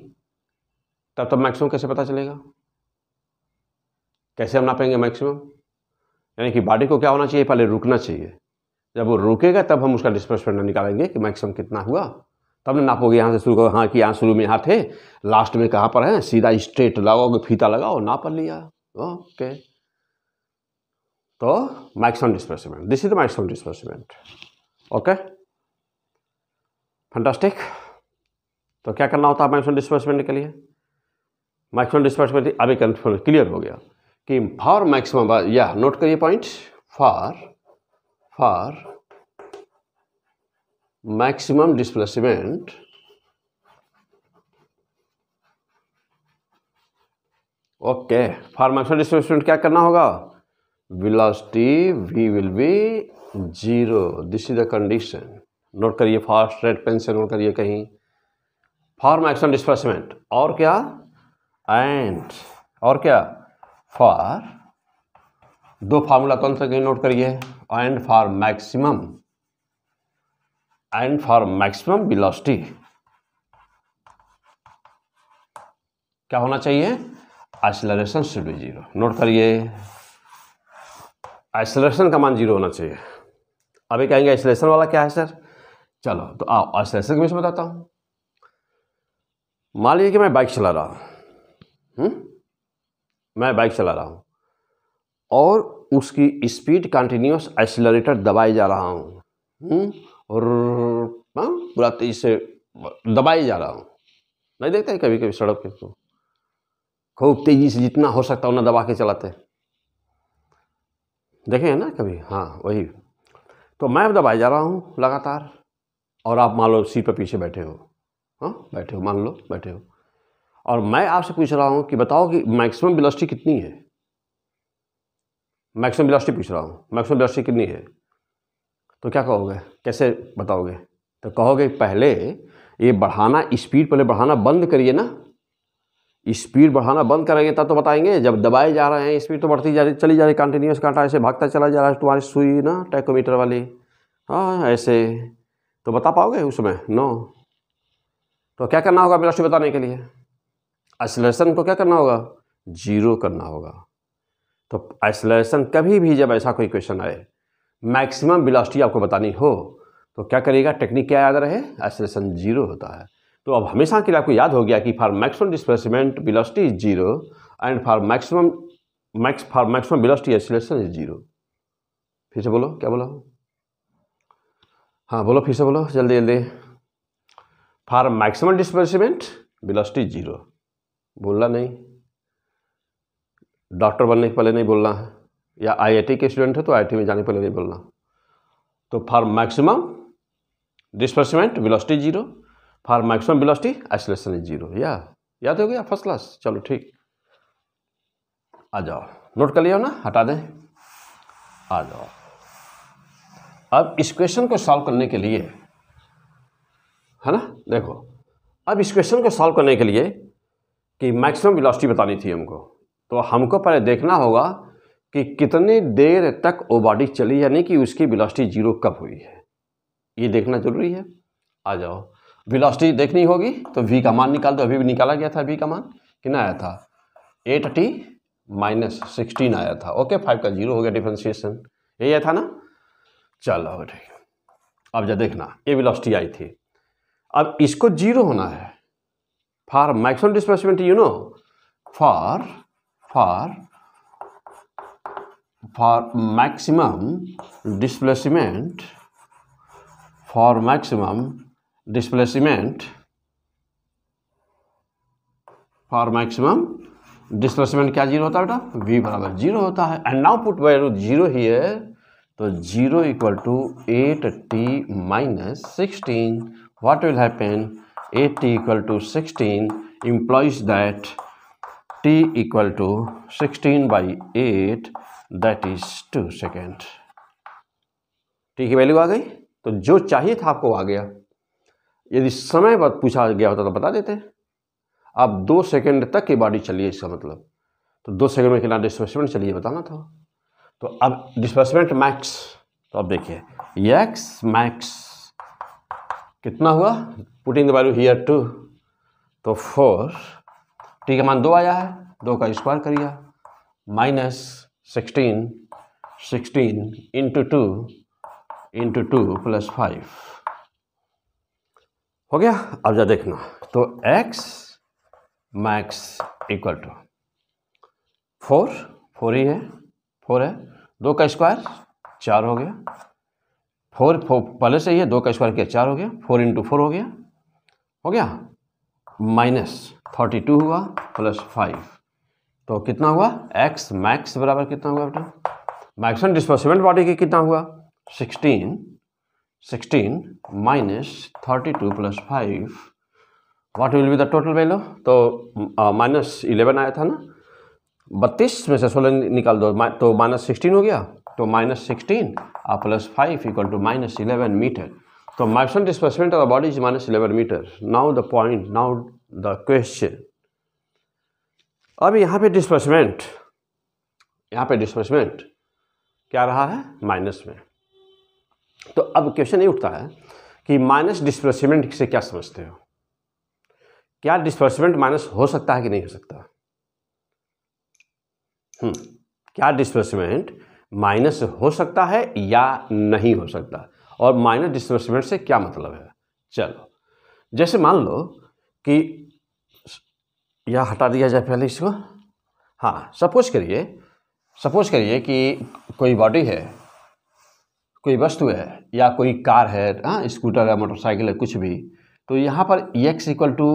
तब तक मैक्सिमम कैसे पता चलेगा कैसे हम नापेंगे मैक्सिमम यानी कि बॉडी को क्या होना चाहिए पहले रुकना चाहिए जब वो रुकेगा तब हम उसका डिस्प्लेसमेंट निकालेंगे कि मैक्सिमम कितना हुआ तब तो ना नापोगे यहाँ से शुरू करो हाँ कि यहाँ शुरू में यहाँ थे लास्ट में कहाँ पर है सीधा स्ट्रेट लगाओगे फीता लगाओ नाप लिया ओके तो maximum displacement this is maximum displacement okay Okay? तो क्या करना होता है मैक्सिमम डिस्प्लेसमेंट के लिए मैक्सिमम डिस्प्लेसमेंट अभी कंफ्यूज क्लियर हो गया कि फॉर मैक्सिमम या नोट करिए point for for maximum displacement okay for maximum displacement क्या करना होगा velocity v will be zero this is the condition note करिए फास्ट रेड पेन से नोट करिए कहीं फॉर मैक्सिमम डिस्प्लेसमेंट और क्या एंड और क्या फॉर दो फार्मूला कौन सा कहीं नोट करिए and for maximum and for maximum velocity क्या होना चाहिए acceleration should be zero note करिए आइसोलेशन का मान जीरो होना चाहिए अभी कहेंगे आइसोलेशन वाला क्या है सर चलो तो आओ आइसोलेशन के विषय बताता हूँ मान लीजिए कि मैं बाइक चला रहा हूँ हम्म? मैं बाइक चला रहा हूँ और उसकी स्पीड कंटिन्यूस एक्सिलरेटर दबाए जा रहा हूँ हम्म, और हाँ, पूरा तेजी से दबाए जा रहा हूँ नहीं देखते हैं कभी कभी सड़क पे तो खूब तेज़ी से जितना हो सकता उतना दबा के चलाते देखे हैं ना कभी हाँ वही तो मैं दबाए जा रहा हूँ लगातार और आप मान लो सीट पर पीछे बैठे हो हाँ बैठे हो मान लो बैठे हो और मैं आपसे पूछ रहा हूँ कि बताओ कि मैक्सिमम वेलोसिटी कितनी है मैक्सिमम वेलोसिटी पूछ रहा हूँ मैक्सिमम वेलोसिटी कितनी है तो क्या कहोगे कैसे बताओगे तो कहोगे पहले ये बढ़ाना स्पीड पहले बढ़ाना बंद करिए ना स्पीड बढ़ाना बंद करेंगे तब तो बताएंगे जब दबाए जा रहे हैं स्पीड तो बढ़ती जा रही चली जा रही कंटिन्यूस कांटा ऐसे भागता चला जा रहा है तुम्हारी सुई ना टैकोमीटर वाली हाँ ऐसे तो बता पाओगे उसमें नो तो क्या करना होगा वेलोसिटी बताने के लिए असलेसन को क्या करना होगा जीरो करना होगा तो आइसोलेशन कभी भी जब ऐसा कोई क्वेश्चन आए मैक्सिमम बिलासिटी आपको बतानी हो तो क्या करेगा टेक्निक क्या याद रहे आइसोलेशन जीरो होता है तो अब हमेशा के लिए आपको याद हो गया कि for maximum displacement velocity is zero and for maximum max for maximum velocity acceleration is zero फिर से बोलो क्या बोला हाँ बोलो फिर से बोलो जल्दी जल्दी for maximum displacement velocity zero बोलना नहीं डॉक्टर बनने के पहले नहीं बोलना है या आईआईटी के स्टूडेंट है तो आईआईटी में जाने पहले नहीं बोलना तो for maximum displacement velocity zero for maximum velocity acceleration is zero या याद हो गया फर्स्ट क्लास चलो ठीक आ जाओ नोट कर लिया ना हटा दें आ जाओ अब इस क्वेश्चन को सॉल्व करने के लिए है ना देखो अब इस क्वेश्चन को सॉल्व करने के लिए कि मैक्सिमम वेलोसिटी बतानी थी हमको तो हमको पहले देखना होगा कि कितने देर तक ओ बॉडी चली यानी कि उसकी वेलोसिटी जीरो कब हुई है ये देखना जरूरी है आ जाओ वेलोसिटी देखनी होगी तो वी का मान निकाल दो अभी भी निकाला गया था वी का मान कितना आया था एट टी माइनस सिक्सटीन आया था ओके फाइव का जीरो हो गया डिफ्रेंसिएशन यही आया था ना चलो ठीक अब जब देखना ये वेलोसिटी आई थी अब इसको जीरो होना है for maximum displacement you know for for for maximum displacement for maximum displacement for maximum displacement क्या जीरो होता है बेटा वी बराबर जीरो होता है and now put value zero ही है तो zero equal to eight t minus sixteen what will happen at t equal to sixteen implies that t equal to sixteen by eight that is two second t की value आ गई तो जो चाहिए था आपको आ गया यदि समय बाद पूछा गया होता तो बता देते आप दो सेकेंड तक की बॉडी चलिए इसका मतलब तो दो सेकेंड में कितना डिस्प्लेसमेंट चलिए बताना था तो अब डिस्प्लेसमेंट मैक्स तो अब देखिए एक्स मैक्स कितना हुआ putting the value here two तो फोर ठीक है मान दो आया है दो का स्क्वायर करिए minus sixteen sixteen into two into two plus five हो गया अब जा देखना तो x max equal to four four ही है फोर है दो का स्क्वायर चार हो गया फोर फोर पहले से ही है दो का स्क्वायर किया चार हो गया फोर इंटू फोर हो गया हो गया माइनस थर्टी टू हुआ प्लस फाइव तो कितना हुआ एक्स मैक्स बराबर कितना हुआ बेटा मैक्सिमम डिस्पर्समेंट बॉडी की कितना हुआ sixteen sixteen minus thirty two plus five what will be the total value तो माइनस इलेवन आया था ना बत्तीस में से सोलह निकाल दो तो माइनस सिक्सटीन हो गया तो माइनस सिक्सटीन और plus five equal to minus eleven meter तो maximum displacement of the body is minus eleven meter now the point now the question अब यहाँ पे डिस्पर्समेंट यहाँ पे डिस्पर्समेंट क्या रहा है माइनस में तो अब क्वेश्चन ये उठता है कि माइनस डिस्पर्समेंट से क्या समझते हो क्या डिस्पर्समेंट माइनस हो सकता है कि नहीं हो सकता हम्म क्या डिस्पर्समेंट माइनस हो सकता है या नहीं हो सकता और माइनस डिस्पर्समेंट से क्या मतलब है चलो जैसे मान लो कि यह हटा दिया जाए पहले इसको हाँ सपोज करिए सपोज करिए कि कोई बॉडी है कोई वस्तु है या कोई कार है हाँ स्कूटर है मोटरसाइकिल है कुछ भी तो यहाँ पर x equal to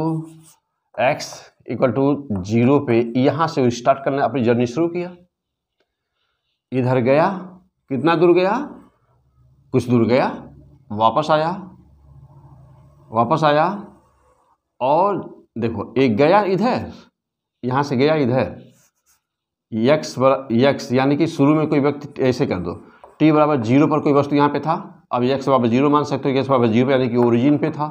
x equal to zero पे यहाँ से स्टार्ट करने अपनी जर्नी शुरू किया इधर गया कितना दूर गया कुछ दूर गया वापस आया वापस आया और देखो एक गया इधर यहाँ से गया इधर यक्स यक्स यानी कि शुरू में कोई व्यक्ति ऐसे कर दो टी बराबर जीरो पर कोई वस्तु यहाँ पे था अब यक्स बराबर जीरो मान सकते हो यक्स बराबर जीरो यानी कि ओरिजिन पे था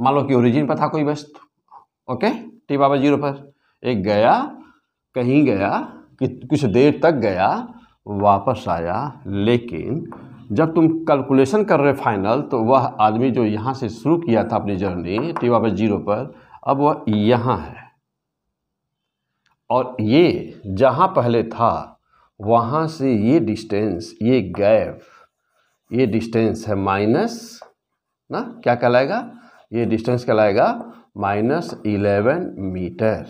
मान लो कि ओरिजिन पर था कोई वस्तु ओके टी बराबर जीरो पर एक गया कहीं गया कि कुछ देर तक गया वापस आया लेकिन जब तुम कैलकुलेशन कर रहे फाइनल तो वह आदमी जो यहाँ से शुरू किया था अपनी जर्नी टी वापस जीरो पर अब वह यहाँ है और ये जहाँ पहले था वहाँ से ये डिस्टेंस ये गैप ये डिस्टेंस है माइनस ना क्या कहलाएगा ये डिस्टेंस कहलाएगा माइनस इलेवन मीटर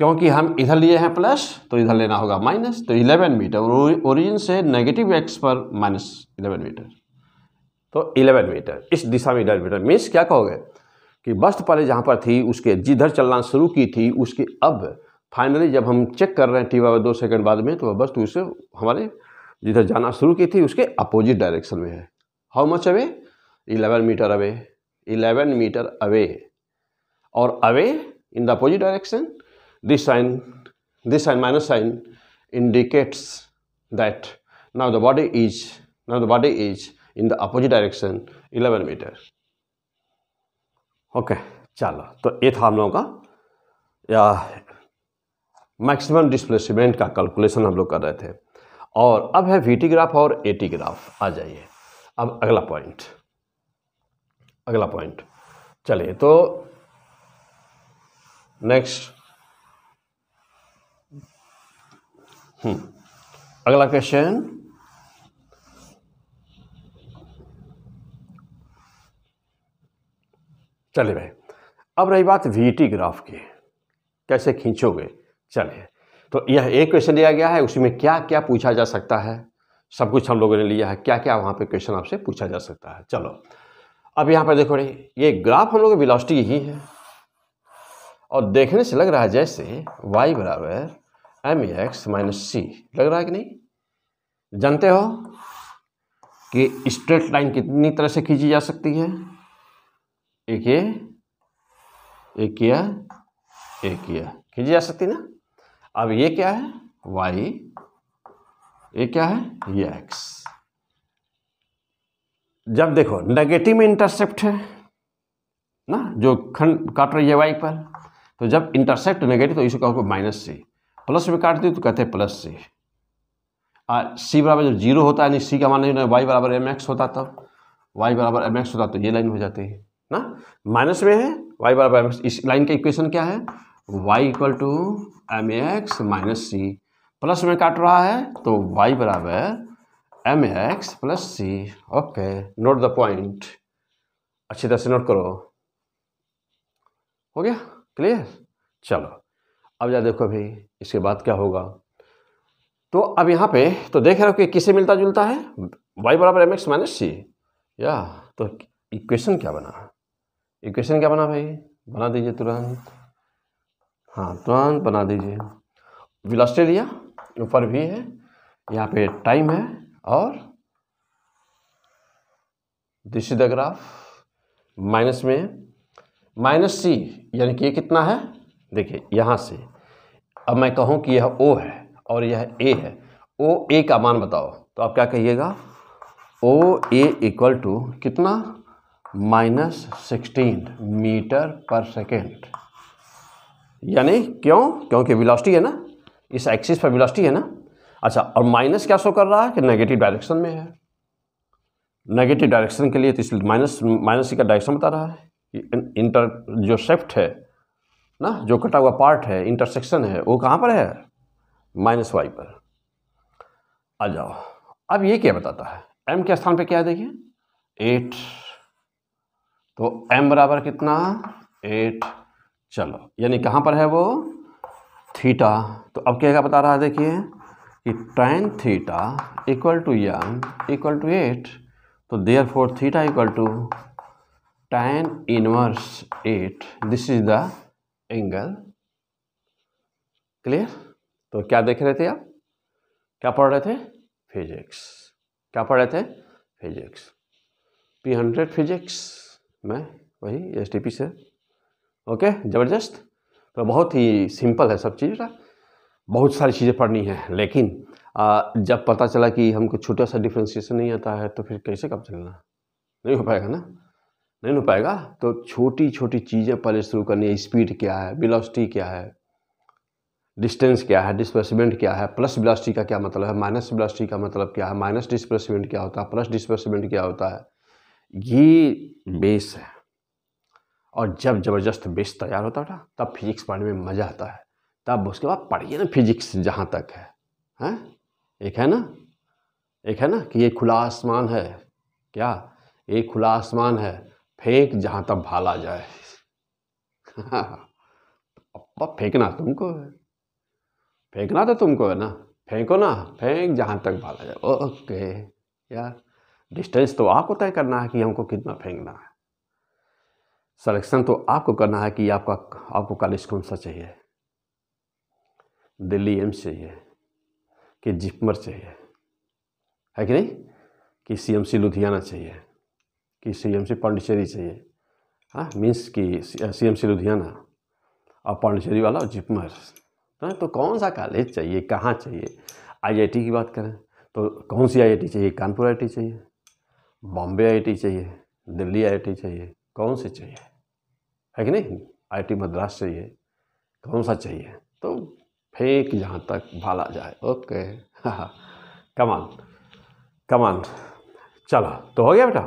क्योंकि हम इधर लिए हैं प्लस तो इधर लेना होगा माइनस तो 11 मीटर ओरिजिन से नेगेटिव एक्स पर माइनस 11 मीटर तो 11 मीटर इस दिशा में इलेवन मीटर मीन्स क्या कहोगे कि वस्त तो पहले जहाँ पर थी उसके जिधर चलना शुरू की थी उसके अब फाइनली जब हम चेक कर रहे हैं टी बाई दो सेकेंड बाद में तो वह वस्तु तो उसे हमारे जिधर जाना शुरू की थी उसके अपोजिट डायरेक्शन में है how much away eleven meter away eleven meter away और away in the opposite direction this sign this sign minus sign indicates that now the body is now the body is in the opposite direction 11 meter okay, chalo to ye tha hum लोगों ka ya maximum displacement का calculation हम लोग कर रहे थे और अब है वीटी ग्राफ और एटी ग्राफ आ जाइए अब अगला पॉइंट अगला पॉइंट चलिए तो नेक्स्ट अगला क्वेश्चन चले भाई अब रही बात वी ग्राफ की कैसे खींचोगे चलिए तो यह एक क्वेश्चन लिया गया है उसमें क्या क्या पूछा जा सकता है सब कुछ हम लोगों ने लिया है क्या क्या वहां पे क्वेश्चन आपसे पूछा जा सकता है चलो अब यहाँ पर देखो रही ये ग्राफ हम लोग विलॉस्टी ही है और देखने से लग रहा है जैसे वाई बराबर एम एक्स माइनस सी लग रहा है कि नहीं जानते हो कि स्ट्रेट लाइन कितनी तरह से खींची जा सकती है एक ये एक किया एक किया खींची जा सकती ना अब ये क्या है वाई ये क्या है ये एक्स जब देखो नेगेटिव में इंटरसेप्ट है ना जो खंड काट रही है वाई पर तो जब इंटरसेप्ट नेगेटिव तो इसको कहोगे माइनस सी प्लस में काटते तो कहते हैं प्लस से और सी बराबर जब जीरो होता है नहीं सी का मान लीजिए वाई बराबर एम एक्स होता तब वाई बराबर एम एक्स होता तो ये लाइन हो जाती है ना माइनस में है वाई बराबर एम एक्स इस लाइन का इक्वेशन क्या है y equal to m x minus c plus में काट रहा है तो वाई बराबर m x plus c okay note the point अच्छी तरह से नोट करो हो गया क्लियर चलो अब जा देखो भाई इसके बाद क्या होगा तो अब यहाँ पे तो देख रहे हो कि किसे मिलता जुलता है वाई बराबर एम एक्स माइनस सी या तो इक्वेशन क्या बना इक्वेशन क्या बना भाई बना दीजिए तुरंत हाँ तुरंत बना दीजिए विलास्टे लिया ऊपर भी है यहाँ पे टाइम है और this is the graph minus में माइनस सी यानी कि ये कितना है देखिए यहाँ से अब मैं कहूँ कि यह ओ है और यह ए है ओ ए का मान बताओ तो आप क्या कहिएगा ओ ए इक्वल टू कितना माइनस सिक्सटीन मीटर पर सेकेंड यानी क्यों क्योंकि विलास्टी है ना इस एक्सिस पर विलास्टी है ना अच्छा और माइनस क्या शो कर रहा है कि नेगेटिव डायरेक्शन में है नेगेटिव डायरेक्शन के लिए तो इसलिए माइनस माइनस का डायरेक्शन बता रहा है इंटर जो सेफ्ट है ना जो कटा हुआ पार्ट है इंटरसेक्शन है वो कहाँ पर है माइनस वाई पर आ जाओ अब ये क्या बताता है एम के स्थान पे क्या है देखिए एट तो एम बराबर कितना एट चलो यानी कहाँ पर है वो थीटा तो अब क्या क्या बता रहा है देखिए कि tan theta equal to m equal to eight तो therefore theta equal to tan inverse eight this is the angle clear तो क्या देख रहे थे आप क्या पढ़ रहे थे फिजिक्स क्या पढ़ रहे थे फिजिक्स पी हंड्रेड फिजिक्स में वही एस टी पी से ओके ज़बरदस्त तो बहुत ही सिंपल है सब चीज़ ना बहुत सारी चीज़ें पढ़नी है लेकिन आ, जब पता चला कि हमको छोटा सा डिफ्रेंसिएशन नहीं आता है तो फिर कैसे कब चलना नहीं हो पाएगा ना नहीं हो पाएगा तो छोटी छोटी चीज़ें पहले शुरू करनी है स्पीड क्या है बिलासिटी क्या है डिस्टेंस क्या है डिस्प्लेसमेंट क्या है प्लस बिलासिटी का क्या मतलब है माइनस बिलासिटी का मतलब क्या है माइनस डिस्प्लेसमेंट क्या होता है प्लस डिस्प्लेसमेंट क्या होता है ये बेस है और जब ज़बरदस्त बेस तैयार होता था तब फिजिक्स पढ़ने में मज़ा आता है तब उसके बाद पढ़िए ना फिजिक्स जहाँ तक है हैं एक है ना एक है ना कि ये खुला आसमान है क्या ये खुला आसमान है फेंक जहाँ तक भाला जाए अपा फेंकना तो तुमको है फेंकना तो तुमको है ना फेंको ना फेंक जहाँ तक भाला जाए ओके यार डिस्टेंस तो आपको तय करना है कि हमको कितना फेंकना है सिलेक्शन तो आपको करना है कि आपका आपको कॉलेज कौन सा चाहिए दिल्ली एम्स चाहिए कि जिपमर चाहिए है कि नहीं कि सीएमसी लुधियाना चाहिए कि सीएमसी पांडिचेरी चाहिए हाँ मीन्स कि सीएमसी लुधियाना और पांडिचेरी वाला और जिपमर हाँ तो कौन सा कॉलेज चाहिए कहाँ चाहिए आईआईटी की बात करें तो कौन सी आईआईटी चाहिए कानपुर आईआईटी चाहिए बॉम्बे आईआईटी चाहिए दिल्ली आईआईटी चाहिए कौन सी चाहिए है कि नहीं टी मद्रास चाहिए कौन सा चाहिए तो फेंक जहाँ तक भाला जाए ओके [laughs] हाँ, हाँ कमाल कमाल चलो तो हो गया बेटा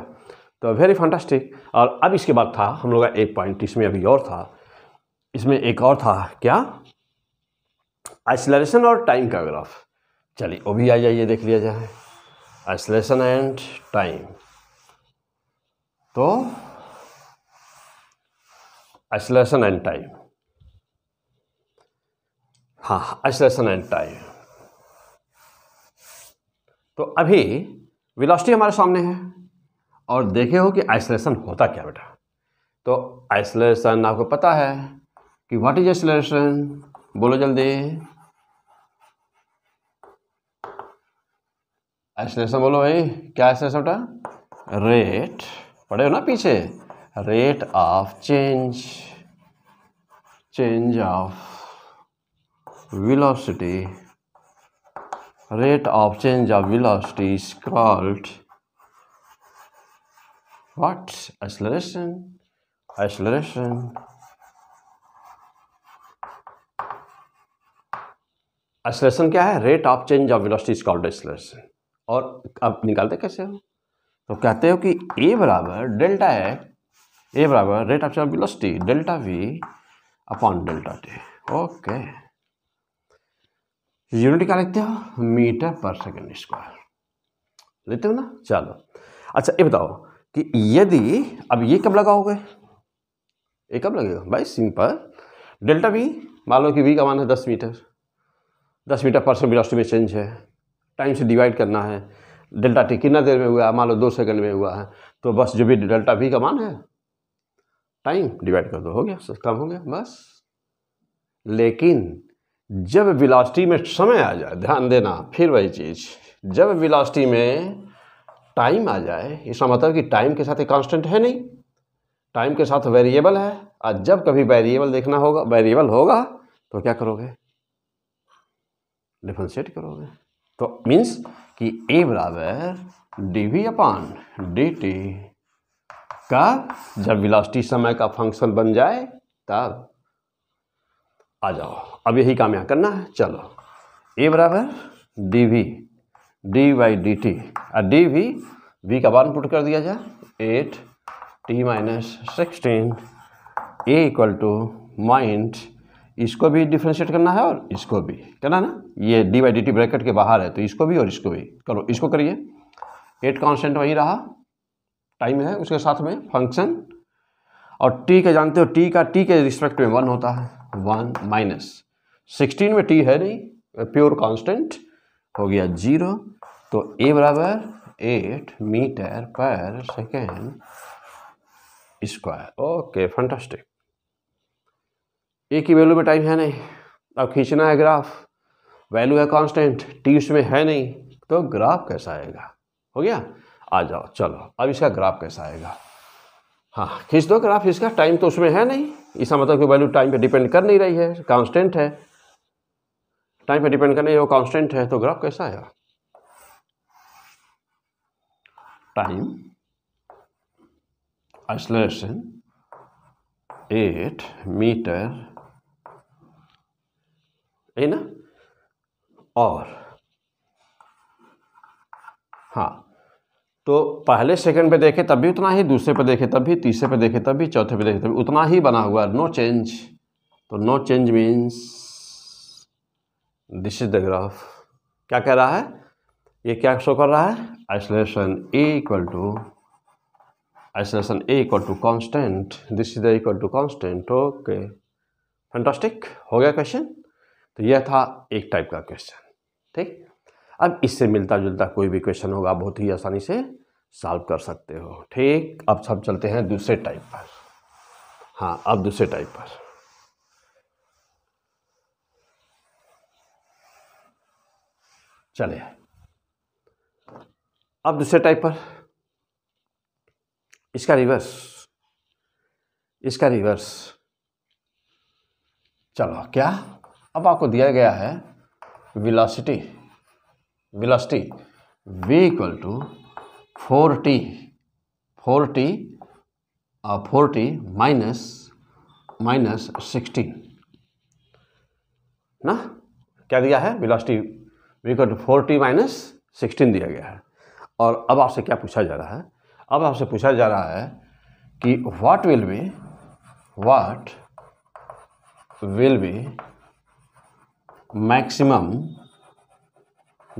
तो वेरी फंटास्टिक और अब इसके बाद था हम लोग का एक पॉइंट इसमें अभी और था इसमें एक और था क्या आइसोलेशन और टाइम का ग्राफ चलिए वो भी आ जाइए देख लिया जाए आइसोलेशन एंड टाइम तो आइसोलेशन एंड टाइम हाँ आइसोलेशन एंड टाइम तो अभी विलास्टी हमारे सामने है और देखे हो कि आइसोलेशन होता क्या बेटा तो आइसोलेशन आपको पता है कि व्हाट इज आइसोलेशन बोलो जल्दी आइसोलेशन बोलो भाई क्या आइसोलेशन बेटा रेट पढ़े हो ना पीछे rate of change change of velocity rate of change of velocity is called What? Acceleration? Acceleration? Acceleration क्या है rate of change of velocity is called acceleration और अब निकालते कैसे हो तो कहते हो कि ए बराबर डेल्टा है ए बराबर rate of change of velocity delta v upon delta t okay unit क्या लिखते हो मीटर पर सेकंड स्क्वायर लेते हो ना चलो अच्छा ये बताओ कि यदि अब ये कब लगाओगे ये कब लगेगा भाई सिंपल डेल्टा वी मान लो कि वी का मान है दस मीटर दस मीटर पर सेकेंड में चेंज है टाइम से डिवाइड करना है डेल्टा टी कितना देर में हुआ है मान लो दो सेकंड में हुआ है तो बस जो भी डेल्टा वी का मान है टाइम डिवाइड कर दो हो गया कम हो गया बस लेकिन जब विलास्टी में समय आ जाए ध्यान देना फिर वही चीज़ जब विलास्टी में टाइम आ जाए इसका मतलब कि टाइम के साथ एक कांस्टेंट है नहीं टाइम के साथ वेरिएबल है और जब कभी वेरिएबल देखना होगा वेरिएबल होगा तो क्या करोगे डिफ्रेंशिएट करोगे तो मीन्स कि ए बराबर d v upon d T का जब विलास्टी समय का फंक्शन बन जाए तब आ जाओ अब यही काम यहाँ करना है चलो ए बराबर d v d y d t और डी भी वी का वन पुट कर दिया जाए eight t minus sixteen a equal to mind इसको भी डिफ्रेंशिएट करना है और इसको भी करना ना ये d y d t bracket के बाहर है तो इसको भी और इसको भी करो इसको करिए एट कॉन्स्टेंट वहीं रहा टाइम है उसके साथ में फंक्शन और टी के जानते हो टी का टी के रिस्पेक्ट में वन होता है वन माइनस सिक्सटीन में टी है नहीं प्योर कांस्टेंट हो गया जीरो तो ए बराबर एट मीटर पर second square okay fantastic a की वैल्यू में टाइम है नहीं अब खींचना है ग्राफ वैल्यू है कांस्टेंट टी उसमें है नहीं तो ग्राफ कैसा आएगा हो गया आ जाओ चलो अब इसका ग्राफ कैसा आएगा हाँ खींच दो ग्राफ इसका टाइम तो उसमें है नहीं इसका मतलब कि वैल्यू टाइम पे डिपेंड कर नहीं रही है कांस्टेंट है टाइम पे डिपेंड कर नहीं रही वो कांस्टेंट है तो ग्राफ कैसा आएगा time isolation 8 meter in और हाँ तो पहले सेकंड पे देखे तब भी उतना ही दूसरे पे देखे तब भी तीसरे पे देखे तब भी चौथे पे देखे तब भी उतना ही बना हुआ है नो चेंज तो no change means this is the graph क्या कह रहा है ये क्या शो कर रहा है acceleration a equal to acceleration a equal to constant this is the equal to constant okay fantastic हो गया क्वेश्चन तो यह था एक टाइप का क्वेश्चन ठीक अब इससे मिलता जुलता कोई भी क्वेश्चन होगा बहुत ही आसानी से सॉल्व कर सकते हो ठीक अब सब चलते हैं दूसरे टाइप पर हाँ अब दूसरे टाइप पर चले अब दूसरे टाइप पर इसका रिवर्स इसका रिवर्स चलो क्या अब आपको दिया गया है velocity velocity v equal to four t four t four t minus minus sixteen ना क्या दिया है velocity v equal to four t minus sixteen दिया गया है और अब आपसे क्या पूछा जा रहा है अब आपसे पूछा जा रहा है कि what will be what will be maximum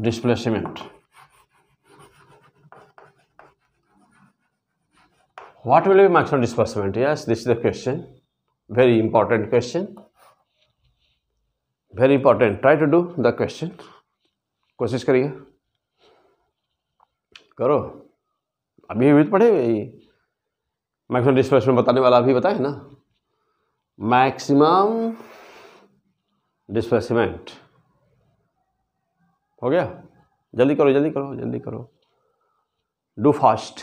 displacement what will be maximum displacement yes this is the question very important question very important try to do the question कोशिश करिए करो अभी भी पढ़े हुए ये मैक्सिमम डिस्प्लेसमेंट बताने वाला अभी बताए ना मैक्सिमम डिस्प्लेसमेंट हो गया जल्दी करो जल्दी करो जल्दी करो डू फास्ट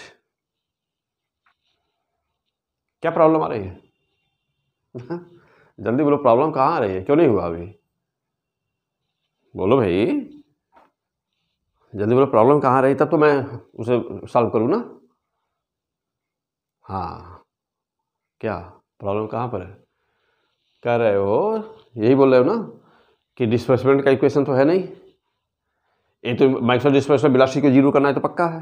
क्या प्रॉब्लम आ रही है [laughs] जल्दी बोलो प्रॉब्लम कहाँ आ रही है क्यों नहीं हुआ अभी बोलो भाई जल्दी बोलो प्रॉब्लम कहाँ रही तब तो मैं उसे सॉल्व करूँ ना हाँ क्या प्रॉब्लम कहाँ पर है कह रहे हो यही बोल रहे हो ना कि डिस्पर्समेंट का इक्वेशन तो है नहीं ये तो माइक्रो डिस्प्लेसमेंट बिलास्टी को जीरो करना है तो पक्का है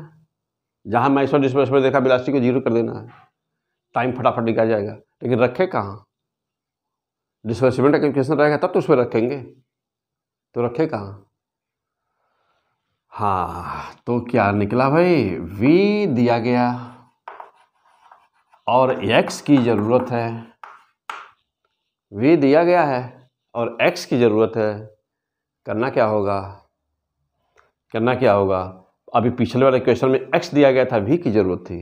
जहाँ माइक्सो डिस्प्लेसमेंट देखा बिलास्टी को जीरो कर देना है टाइम फटाफट निकल जाएगा लेकिन रखे कहाँ डिस्प्लेसमेंट का इक्वेशन रहेगा तब तो उसमें रखेंगे तो रखे कहाँ हाँ तो क्या निकला भाई वी दिया गया और एक्स की ज़रूरत है वी दिया गया है और एक्स की ज़रूरत है करना क्या होगा करना क्या होगा अभी पिछले वाले क्वेश्चन में एक्स दिया गया था वी की ज़रूरत थी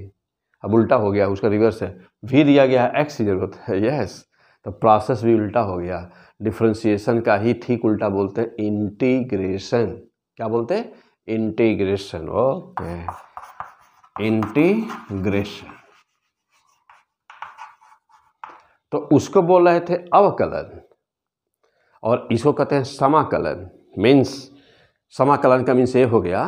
अब उल्टा हो गया उसका रिवर्स है वी दिया गया है एक्स की ज़रूरत है यस तो प्रोसेस भी उल्टा हो गया डिफ्रेंसिएशन का ही ठीक उल्टा बोलते हैं इंटीग्रेशन क्या बोलते हैं इंटीग्रेशन ओके इंटीग्रेशन तो उसको बोल रहे थे अवकलन और इसको कहते हैं समाकलन मीन्स समाकलन का मीन्स ये हो गया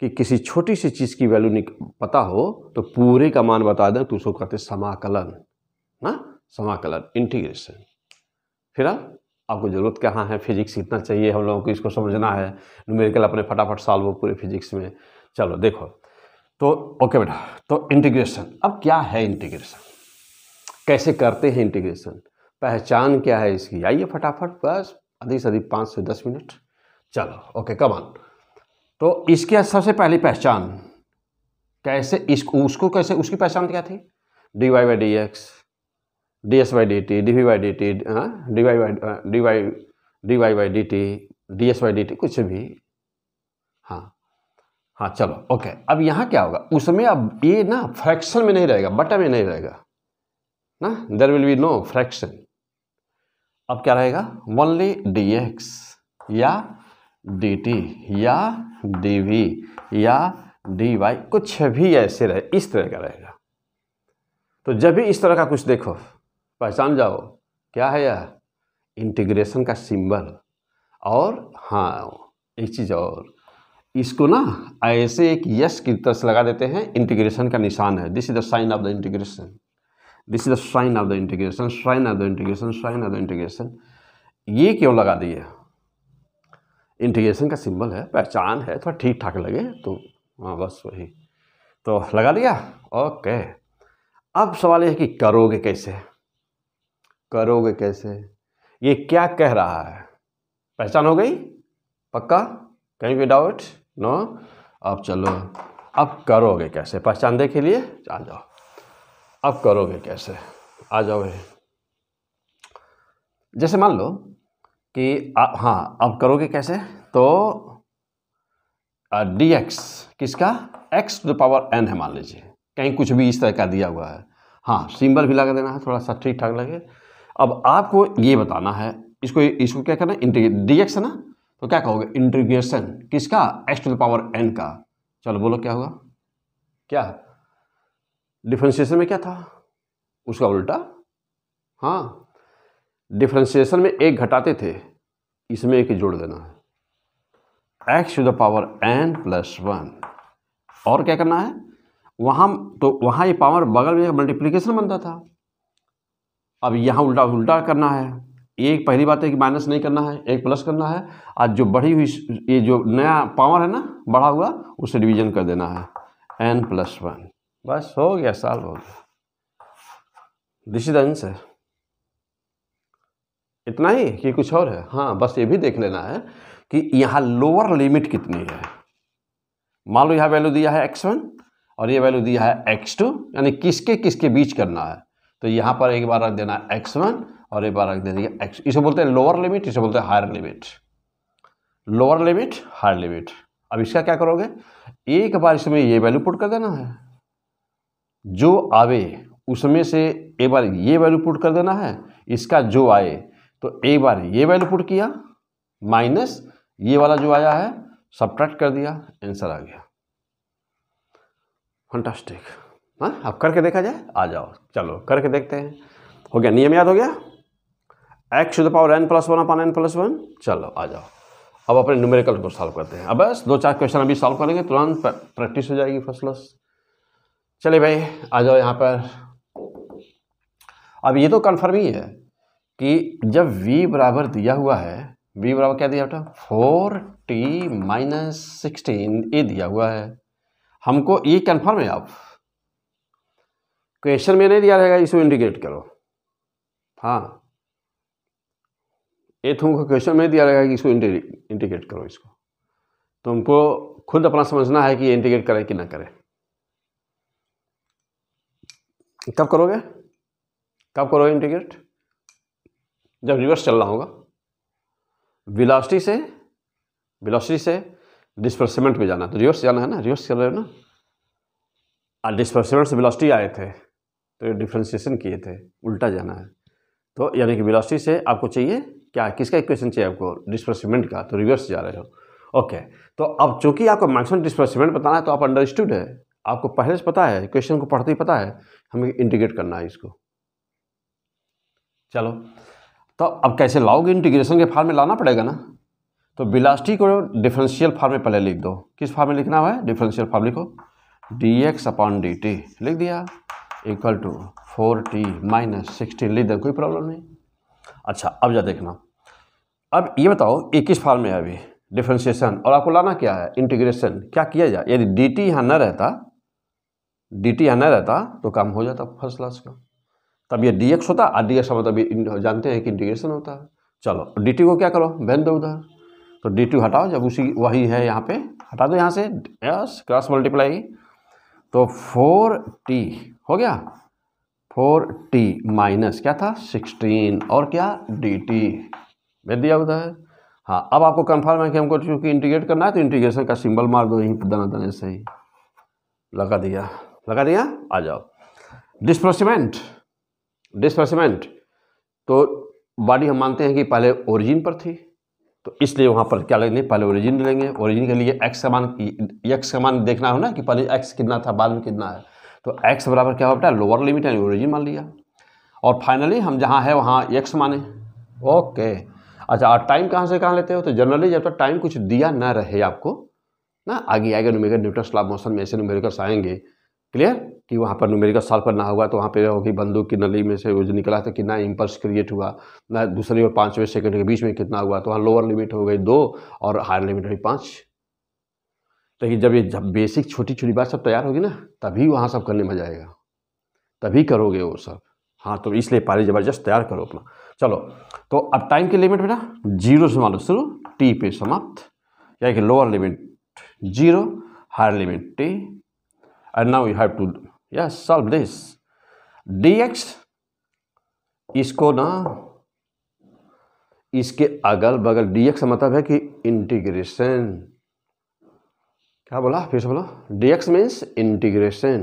कि किसी छोटी सी चीज़ की वैल्यू पता हो तो पूरे का मान बता दें तो उसको कहते हैं समाकलन ना समाकलन इंटीग्रेशन फिर आप आपको ज़रूरत कहाँ है फिजिक्स कितना चाहिए हम लोगों को इसको समझना है न्यूमेरिकल अपने फटाफट सॉल्व हो पूरे फिजिक्स में चलो देखो तो ओके बेटा तो इंटीग्रेशन अब क्या है इंटीग्रेशन कैसे करते हैं इंटीग्रेशन पहचान क्या है इसकी आइए फटाफट बस अधिक से अधिक पाँच से दस मिनट चलो ओके कमान तो इसके सबसे पहली पहचान कैसे इसको उसको कैसे उसकी पहचान क्या थी d y by d x d s y d T d v y d T d y y d y d y y d T d s y d t कुछ भी हाँ हाँ चलो ओके अब यहाँ क्या होगा उसमें अब ये ना फ्रैक्शन में नहीं रहेगा बटा में नहीं रहेगा ना there will be no fraction अब क्या रहेगा वनली डी एक्स या डी टी या डी वी या डी वाई कुछ भी ऐसे रहे इस तरह का रहेगा तो जब भी इस तरह का कुछ देखो पहचान जाओ क्या है यह इंटीग्रेशन का सिंबल और हाँ एक चीज़ और इसको ना ऐसे एक यश की तरह से लगा देते हैं इंटीग्रेशन का निशान है this is the sign of the integration this is the sign of the integration sign of the integration sign of the integration ये क्यों लगा दिए इंटीग्रेशन का सिंबल है पहचान है थोड़ा ठीक ठाक लगे तो हाँ बस वही तो लगा दिया ओके अब सवाल यह है कि करोगे कैसे करोगे कैसे ये क्या कह रहा है पहचान हो गई पक्का कहीं भी डाउट नो अब चलो अब करोगे कैसे दे के लिए आ जाओ अब करोगे कैसे आ जाओ जैसे मान लो कि आ, हाँ अब करोगे कैसे तो डी एक्स किसका एक्स टू पावर एन है मान लीजिए कहीं कुछ भी इस तरह का दिया हुआ है हाँ सिंबल भी लगा देना है थोड़ा सा ठीक ठाक लगे अब आपको ये बताना है इसको इसको क्या करना है डी है ना तो क्या कहोगे इंटीग्रेशन किसका x to the power n का चलो बोलो क्या होगा क्या डिफ्रेंशिएशन में क्या था उसका उल्टा हाँ डिफ्रेंशिएशन में एक घटाते थे इसमें एक जोड़ देना है x to the power n plus one और क्या करना है वहाँ तो वहाँ ये पावर बगल में मल्टीप्लीकेशन बनता था अब यहाँ उल्टा उल्टा करना है एक पहली बात तो है कि माइनस नहीं करना है एक प्लस करना है और जो बढ़ी हुई ये जो नया पावर है ना बढ़ा हुआ उसे डिवीजन कर देना है एन प्लस वन बस हो गया साल हो गया दिस इज आंसर इतना ही कि कुछ और है हाँ बस ये भी देख लेना है कि यहाँ लोअर लिमिट कितनी है मान लो यहाँ वैल्यू दिया है एक्स वन और ये वैल्यू दिया है एक्स टू यानी किसके किसके बीच करना है तो यहाँ पर एक बार रख देना एक्स वन और एक बार रख देना एक्स इसे बोलते हैं लोअर लिमिट इसे बोलते हैं higher limit lower limit higher limit अब इसका क्या करोगे एक बार इसमें ये वैल्यू पुट कर देना है जो आवे उसमें से एक बार ये वैल्यू पुट कर देना है इसका जो आए तो एक बार ये वैल्यू पुट किया माइनस ये वाला जो आया है सब्ट्रैक्ट कर दिया आंसर आ गया फंटास्टिक हाँ अब करके देखा जाए आ जाओ चलो करके देखते हैं हो गया नियम याद हो गया x to the power n plus one upon n plus one चलो आ जाओ अब अपने न्यूमेरिकल को सॉल्व करते हैं अब बस दो चार क्वेश्चन अभी सॉल्व करेंगे तुरंत प्रैक्टिस हो जाएगी फर्स्ट क्लास चलिए भाई आ जाओ यहाँ पर अब ये तो कन्फर्म ही है कि जब v बराबर दिया हुआ है v बराबर क्या दिया बेटा फोर टी माइनस सिक्सटीन ये दिया हुआ है हमको ये कन्फर्म है आप क्वेश्चन में नहीं दिया रहेगा इसको इंडिकेट करो हाँ ये तुमको क्वेश्चन में दिया रहेगा कि इसको इंडिकेट करो इसको तुमको खुद अपना समझना है कि ये इंडिकेट करे कि ना करे कब करोगे कब करोगे इंडिकेट जब रिवर्स चल रहा होगा विलासिटी से विलासिटी से डिस्पर्समेंट में जाना तो रिवर्स जाना है ना रिवर्स चल रहे हो ना और डिस्पर्समेंट से विलासिटी आए थे तो ये डिफ्रेंशिएशन किए थे उल्टा जाना है तो यानी कि वेलोसिटी से आपको चाहिए क्या किसका इक्वेशन चाहिए आपको डिस्प्लेसमेंट का तो रिवर्स जा रहे हो ओके तो अब चूंकि आपको मैक्सिमम डिस्प्लेसमेंट बताना है तो आप अंडरस्टूड है आपको पहले से पता है इक्वेशन को पढ़ते ही पता है हमें इंटीग्रेट करना है इसको चलो तो अब कैसे लाओगे इंटीग्रेशन के फार्म में लाना पड़ेगा ना तो बिलास्टी को डिफरेंशियल फार्म में पहले लिख दो किस फार्म में लिखना हुआ है डिफरेंशियल फार्म लिखो d x upon d t लिख दिया equal to four t minus sixteen लिख दें कोई प्रॉब्लम नहीं अच्छा अब जा देखना अब ये बताओ ये किस फॉर्म में है अभी डिफ्रेंशिएशन और आपको लाना क्या है इंटीग्रेशन क्या किया जाए यदि डी टी यहाँ न रहता डी टी यहाँ न रहता तो काम हो जाता फर्स्ट क्लास का तब ये डी एक्स होता और डी एक्स हम मतलब जानते हैं कि इंटीग्रेशन होता है चलो डी टी को क्या करो बहन दो उधर तो डी टी हटाओ जब उसी वही है यहाँ पे हटा दो यहाँ से यस क्रॉस मल्टीप्लाई तो फोर टी हो गया फोर टी माइनस क्या था सिक्सटीन और क्या डी टी भेज दिया होता है हाँ अब आपको कंफर्म है कि हमको चूंकि इंटीग्रेट करना है तो इंटीग्रेशन का सिंबल मार दो यहीं दाना दाने से ही लगा दिया लगा दिया आ जाओ डिस्प्लेसमेंट डिस्प्लेसमेंट तो बॉडी हम मानते हैं कि पहले ओरिजिन पर थी तो इसलिए वहाँ पर क्या लेंगे पहले ओरिजिन लेंगे ओरिजिन के लिए एक्स का मान एक्स का मान देखना हो ना कि पहले एक्स कितना था बाद में कितना है तो एक्स बराबर क्या हो बेटा लोअर लिमिट यानी ओरिजिन मान लिया और फाइनली हम जहाँ है वहाँ एक्स माने ओके अच्छा और टाइम कहाँ से कहाँ लेते हो तो जनरली जब तक तो टाइम कुछ दिया ना रहे आपको ना आगे आगे न्यूमेरिकल न्यूट्रल स्लाब मोशन में ऐसे न्यूमेरिकल्स आएंगे क्लियर कि वहाँ पर न्यूमेरिकल सॉल्व करना होगा तो वहाँ पर होगी बंदूक की नली में से वो जो निकला था कितना इम्पल्स क्रिएट हुआ ना दूसरे और पाँचवें सेकंड के बीच में कितना हुआ तो वहाँ लोअर लिमिट हो गई दो और हायर लिमिट हुई पाँच लेकिन तो जब ये जब बेसिक छोटी छोटी बात सब तैयार होगी ना तभी वहाँ सब करने में जाएगा तभी करोगे वो सब हाँ तो इसलिए पारी ज़बरदस्त तैयार करो अपना चलो तो अब टाइम की लिमिट बेटा जीरो से मान लो शुरू टी पे समाप्त यानी कि lower limit zero higher limit t and now you have to या सॉल्व दिस डी एक्स इसको ना इसके अगल बगल डी एक्स का मतलब है कि इंटीग्रेशन क्या बोला फिर से बोला डी एक्स मीन्स इंटीग्रेशन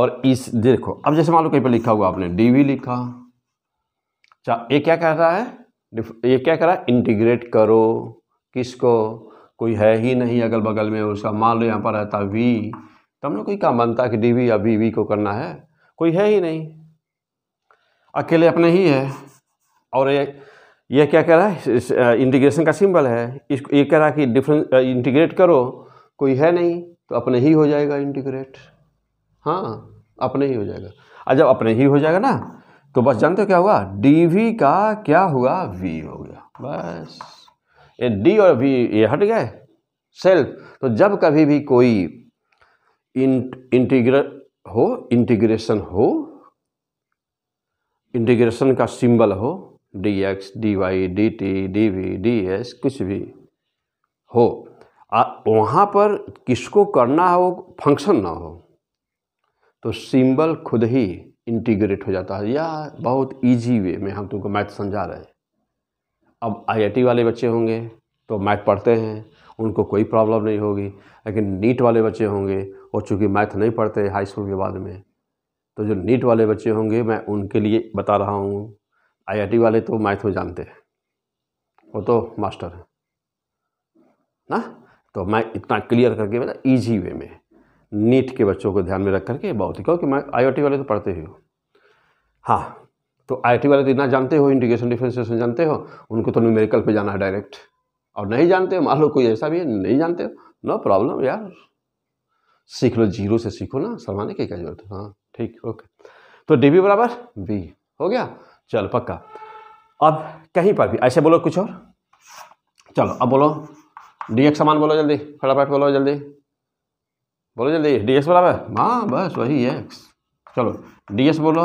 और इस देखो अब जैसे मान लो कहीं पर लिखा हुआ आपने डी वी लिखा चा अच्छा, ये क्या कह रहा है ये क्या कह रहा है इंटीग्रेट करो किसको कोई है ही नहीं अगल बगल में उसका मान लो यहाँ पर रहता वी तो हम लोग कोई काम बनता कि डी वी या वी वी को करना है कोई है ही नहीं अकेले अपने ही है और ये ये क्या कह रहा है इंटीग्रेशन का सिंबल है इसको ये कह रहा है कि डिफरेंस इंटीग्रेट करो कोई है नहीं तो अपने ही हो जाएगा इंटीग्रेट हाँ अपने ही हो जाएगा और जब अपने ही हो जाएगा ना तो बस जानते हो क्या हुआ डी वी का क्या हुआ वी हो गया बस ये डी और वी ये हट गए सेल्फ तो जब कभी भी कोई इंटीग्र हो इंटीग्रेशन हो इंटीग्रेशन का सिंबल हो d x d y d T d v d s कुछ भी हो वहाँ पर किसको करना हो फंक्शन ना हो तो सिंबल खुद ही इंटीग्रेट हो जाता है या बहुत इजी वे में हम तुमको मैथ समझा रहे हैं अब आईआईटी वाले बच्चे होंगे तो मैथ पढ़ते हैं उनको कोई प्रॉब्लम नहीं होगी लेकिन नीट वाले बच्चे होंगे वो चूँकि मैथ नहीं पढ़ते हाई स्कूल के बाद में तो जो नीट वाले बच्चे होंगे मैं उनके लिए बता रहा हूँ आईआईटी वाले तो मैथ में जानते हैं वो तो मास्टर हैं ना तो मैं इतना क्लियर करके बता ईजी वे में नीट के बच्चों को ध्यान में रख करके बहुत ही क्योंकि मैं आई वाले तो पढ़ते ही हो हाँ तो आई वाले तो इतना जानते हो इंटीग्रेशन डिफ्रेंसिएशन जानते हो उनको तो न्यूमेरिकल पे जाना है डायरेक्ट और नहीं जानते हो मान लो कोई ऐसा भी है नहीं जानते हो नो प्रॉब्लम यार सीख लो जीरो से सीखो ना शर्माने की क्या जरूरत है हाँ ठीक ओके तो डी बराबर बी हो गया चल पक्का अब कहीं पर भी ऐसे बोलो कुछ और चलो अब बोलो डी एक्स समान बोलो जल्दी फटाफट बोलो जल्दी बोलो जल्दी डी एक्स बराबर हाँ बस वही एक्स चलो डी बोलो